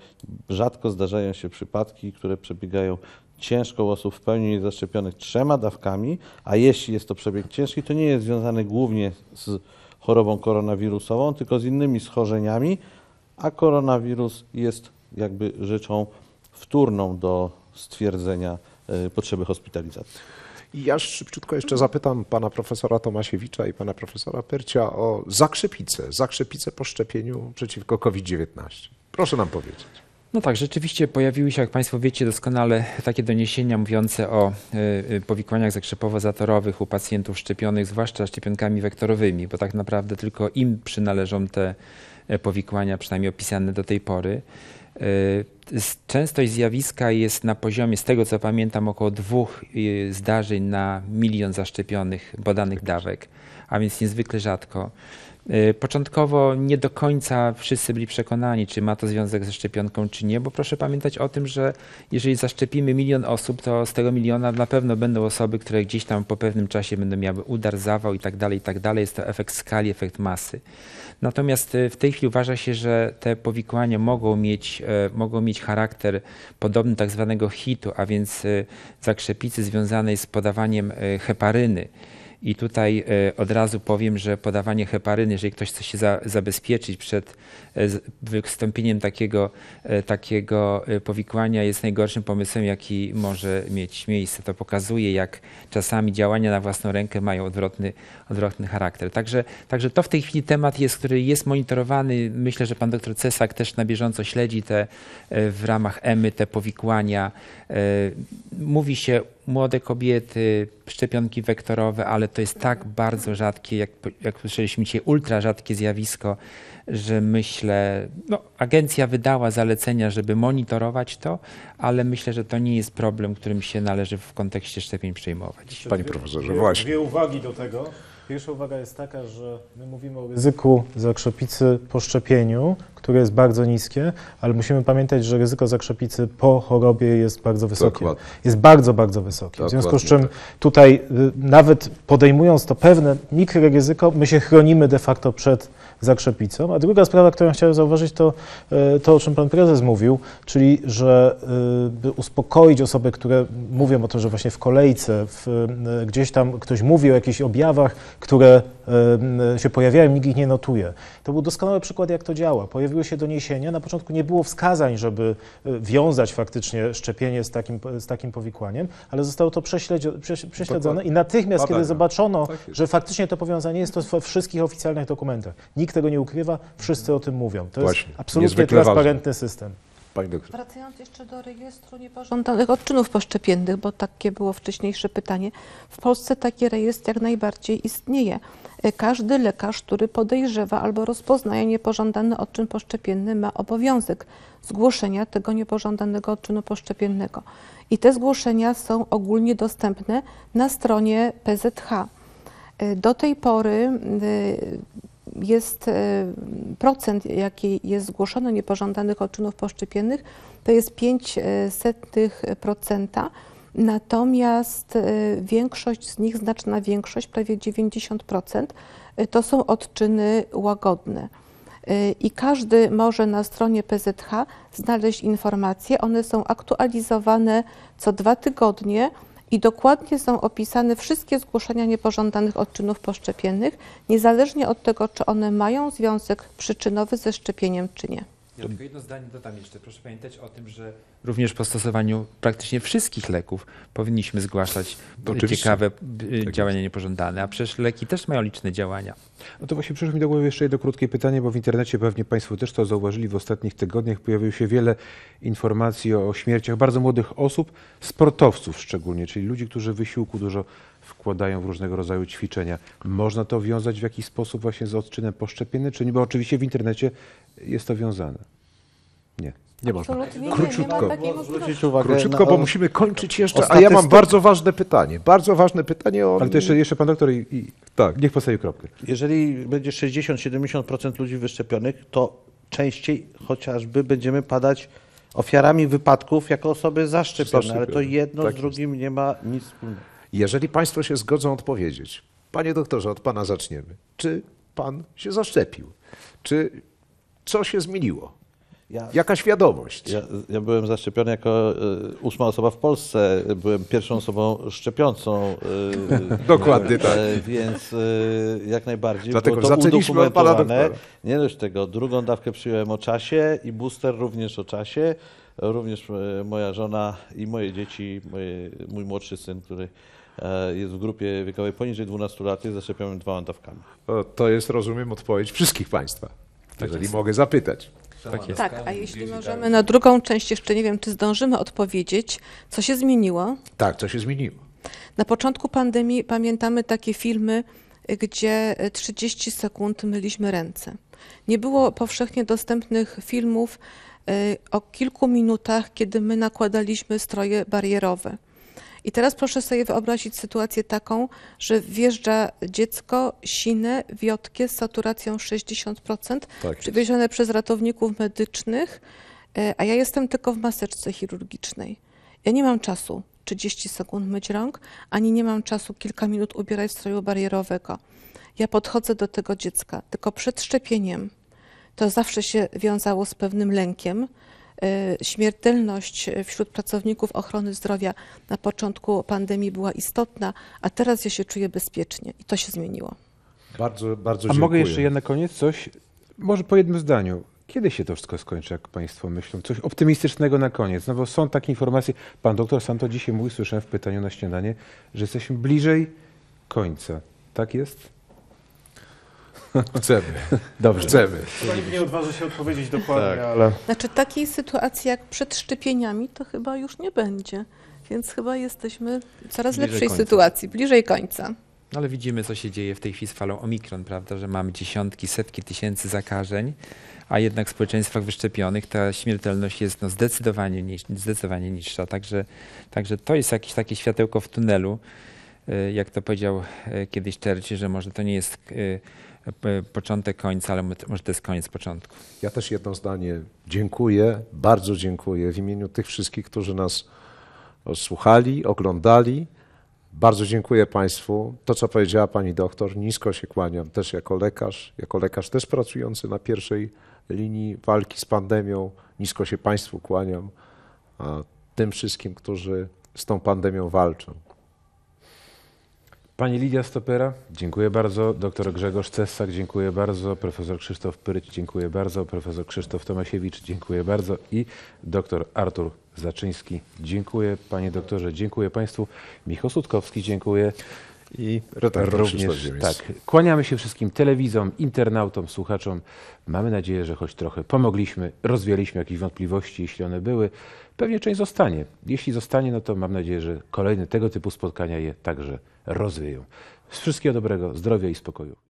Speaker 7: rzadko zdarzają się przypadki, które przebiegają ciężko u osób w pełni niezaszczepionych trzema dawkami, a jeśli jest to przebieg ciężki, to nie jest związany głównie z chorobą koronawirusową, tylko z innymi schorzeniami, a koronawirus jest jakby rzeczą wtórną do stwierdzenia y, potrzeby hospitalizacji.
Speaker 2: I ja szybciutko jeszcze zapytam pana profesora Tomasiewicza i pana profesora Percia o zakrzepicę, zakrzepicę po szczepieniu przeciwko COVID-19. Proszę nam powiedzieć.
Speaker 6: No tak, rzeczywiście pojawiły się, jak Państwo wiecie doskonale, takie doniesienia mówiące o y, y, powikłaniach zakrzepowo-zatorowych u pacjentów szczepionych, zwłaszcza szczepionkami wektorowymi, bo tak naprawdę tylko im przynależą te e, powikłania, przynajmniej opisane do tej pory. Y, częstość zjawiska jest na poziomie, z tego co pamiętam, około dwóch y, zdarzeń na milion zaszczepionych, badanych tak dawek, a więc niezwykle rzadko. Y, początkowo nie do końca wszyscy byli przekonani, czy ma to związek ze szczepionką, czy nie, bo proszę pamiętać o tym, że jeżeli zaszczepimy milion osób, to z tego miliona na pewno będą osoby, które gdzieś tam po pewnym czasie będą miały udar, zawał i tak dalej, i tak dalej. Jest to efekt skali, efekt masy. Natomiast y, w tej chwili uważa się, że te powikłania mogą mieć, y, mogą mieć charakter podobny tak zwanego hitu, a więc zakrzepicy związanej z podawaniem heparyny. I tutaj e, od razu powiem, że podawanie heparyny, jeżeli ktoś chce się za, zabezpieczyć przed e, wystąpieniem takiego, e, takiego powikłania, jest najgorszym pomysłem, jaki może mieć miejsce. To pokazuje, jak czasami działania na własną rękę mają odwrotny, odwrotny charakter. Także, także to w tej chwili temat jest, który jest monitorowany. Myślę, że pan doktor Cesak też na bieżąco śledzi te w ramach EMY te powikłania. Mówi się młode kobiety, szczepionki wektorowe, ale to jest tak bardzo rzadkie, jak, jak słyszeliśmy dzisiaj, ultra rzadkie zjawisko, że myślę, no, agencja wydała zalecenia, żeby monitorować to, ale myślę, że to nie jest problem, którym się należy w kontekście szczepień przejmować. Panie profesorze, właśnie.
Speaker 5: Dwie uwagi do tego. Pierwsza uwaga jest taka, że my mówimy o ryzyku zakrzepicy po szczepieniu, które jest bardzo niskie, ale musimy pamiętać, że ryzyko zakrzepicy po chorobie jest bardzo wysokie. Dokładnie. Jest bardzo, bardzo wysokie. W związku z czym tak. tutaj y, nawet podejmując to pewne mikroryzyko, my się chronimy de facto przed zakrzepicą. A druga sprawa, którą chciałem zauważyć, to y, to, o czym pan prezes mówił, czyli że y, by uspokoić osoby, które mówią o tym, że właśnie w kolejce, w, gdzieś tam ktoś mówi o jakichś objawach, które się pojawiają, nikt ich nie notuje. To był doskonały przykład, jak to działa. Pojawi pojawiły się doniesienia, na początku nie było wskazań, żeby e, wiązać faktycznie szczepienie z takim, z takim powikłaniem, ale zostało to prześledzone i natychmiast, badania. kiedy zobaczono, tak że faktycznie to powiązanie jest, to we wszystkich oficjalnych dokumentach. Nikt tego nie ukrywa, wszyscy o tym
Speaker 3: mówią. To Właśnie, jest absolutnie transparentny ważne. system. Wracając jeszcze do rejestru niepożądanych odczynów poszczepiennych, bo takie było wcześniejsze pytanie. W Polsce taki rejestr jak najbardziej istnieje. Każdy lekarz, który podejrzewa albo rozpoznaje niepożądany odczyn poszczepienny, ma obowiązek zgłoszenia tego niepożądanego odczynu poszczepiennego. I te zgłoszenia są ogólnie dostępne na stronie PZH. Do tej pory y, jest y, procent, jaki jest zgłoszony niepożądanych odczynów poszczepiennych, to jest 0,05%. Natomiast y, większość z nich, znaczna większość, prawie 90%, y, to są odczyny łagodne. Y, I każdy może na stronie PZH znaleźć informacje. One są aktualizowane co dwa tygodnie i dokładnie są opisane wszystkie zgłoszenia niepożądanych odczynów poszczepiennych, niezależnie od tego, czy one mają związek przyczynowy ze szczepieniem, czy nie.
Speaker 6: Ja tylko jedno zdanie dodam jeszcze. Proszę pamiętać o tym, że również po stosowaniu praktycznie wszystkich leków powinniśmy zgłaszać Oczywiście. ciekawe y, tak działania jest. niepożądane, a przecież leki też mają liczne działania.
Speaker 1: No to właśnie przyszło mi do głowy jeszcze jedno krótkie pytanie, bo w internecie pewnie Państwo też to zauważyli w ostatnich tygodniach. Pojawiło się wiele informacji o śmierciach bardzo młodych osób, sportowców szczególnie, czyli ludzi, którzy wysiłku dużo wkładają w różnego rodzaju ćwiczenia. Można to wiązać w jakiś sposób właśnie z odczynem poszczepiennym, czy nie? Bo oczywiście w internecie jest to wiązane. Nie. Nie można. Króciutko. Nie, uwagę
Speaker 2: Króciutko, bo musimy kończyć jeszcze, a ja mam bardzo ważne pytanie. Bardzo ważne pytanie o... Ale to jeszcze, jeszcze pan doktor i, i tak. niech postawi kropkę.
Speaker 7: Jeżeli będzie 60-70% ludzi wyszczepionych, to częściej chociażby będziemy padać ofiarami wypadków
Speaker 2: jako osoby zaszczepione, ale to jedno tak z drugim nie ma nic wspólnego. Jeżeli Państwo się zgodzą odpowiedzieć, Panie doktorze, od Pana zaczniemy. Czy Pan się zaszczepił? Czy co się zmieniło? Ja, Jaka świadomość? Ja, ja, byłem zaszczepiony
Speaker 7: jako y, ósma osoba w Polsce. Byłem pierwszą osobą szczepiącą. Y, e, Dokładnie y, tak. Więc jak najbardziej. Dlatego to zaczęliśmy od pana Nie dość tego. Drugą dawkę przyjąłem o czasie i booster również o czasie. Również moja żona i moje dzieci, moje, mój młodszy syn, który E, jest w grupie
Speaker 2: wiekowej poniżej 12 lat, jest zaszczepiony dwoma dawkami. To jest, rozumiem, odpowiedź wszystkich Państwa, tak jeżeli jest. mogę zapytać.
Speaker 3: Tak, jest. tak, a jeśli możemy na drugą część, jeszcze nie wiem, czy zdążymy odpowiedzieć, co się zmieniło?
Speaker 2: Tak, co się zmieniło.
Speaker 3: Na początku pandemii pamiętamy takie filmy, gdzie 30 sekund myliśmy ręce. Nie było powszechnie dostępnych filmów e, o kilku minutach, kiedy my nakładaliśmy stroje barierowe. I teraz proszę sobie wyobrazić sytuację taką, że wjeżdża dziecko sine, wiotkie z saturacją 60%, tak przywiezione przez ratowników medycznych, e, a ja jestem tylko w maseczce chirurgicznej. Ja nie mam czasu 30 sekund myć rąk, ani nie mam czasu kilka minut ubierać stroju barierowego. Ja podchodzę do tego dziecka, tylko przed szczepieniem to zawsze się wiązało z pewnym lękiem, E, śmiertelność e, wśród pracowników ochrony zdrowia na początku pandemii była istotna, a teraz ja się czuję bezpiecznie i to się zmieniło.
Speaker 2: Bardzo, bardzo dziękuję. A mogę jeszcze ja
Speaker 1: na koniec coś, może po jednym zdaniu. Kiedy się to wszystko skończy, jak Państwo myślą? Coś optymistycznego na koniec, no bo są takie informacje. Pan doktor Santo dzisiaj mówił, słyszałem w pytaniu na śniadanie, że jesteśmy bliżej końca. Tak jest? Chcemy. Dobrze. Chcemy.
Speaker 5: nie odważy się odpowiedzieć dokładnie, tak. ale...
Speaker 3: Znaczy takiej sytuacji jak przed szczepieniami to chyba już nie będzie, więc chyba jesteśmy w coraz bliżej lepszej końca. sytuacji, bliżej końca.
Speaker 6: No ale widzimy, co się dzieje w tej chwili z falą Omikron, prawda, że mamy dziesiątki, setki tysięcy zakażeń, a jednak w społeczeństwach wyszczepionych ta śmiertelność jest no, zdecydowanie, niż, zdecydowanie niższa. Także, także to jest jakieś takie światełko w tunelu, e, jak to powiedział e, kiedyś Churchill, że może to nie jest e, początek końca, ale może to jest koniec początku.
Speaker 2: Ja też jedno zdanie dziękuję, bardzo dziękuję w imieniu tych wszystkich, którzy nas słuchali, oglądali. Bardzo dziękuję Państwu. To, co powiedziała Pani doktor, nisko się kłaniam też jako lekarz, jako lekarz też pracujący na pierwszej linii walki z pandemią. Nisko się Państwu kłaniam, tym wszystkim, którzy z tą pandemią walczą.
Speaker 1: Pani Lidia Stopera, dziękuję bardzo. Doktor Grzegorz Cessak, dziękuję bardzo. Profesor Krzysztof Pyryć, dziękuję bardzo. Profesor Krzysztof Tomasiewicz, dziękuję bardzo. I doktor Artur Zaczyński, dziękuję. Panie doktorze, dziękuję Państwu. Michał Sutkowski, dziękuję. I rotak również, tak. Kłaniamy się wszystkim telewizom, internautom, słuchaczom. Mamy nadzieję, że choć trochę pomogliśmy, rozwialiśmy jakieś wątpliwości, jeśli one były. Pewnie część zostanie. Jeśli zostanie, no to mam nadzieję, że kolejne tego typu spotkania je także rozwieją.
Speaker 5: Z wszystkiego dobrego, zdrowia i spokoju.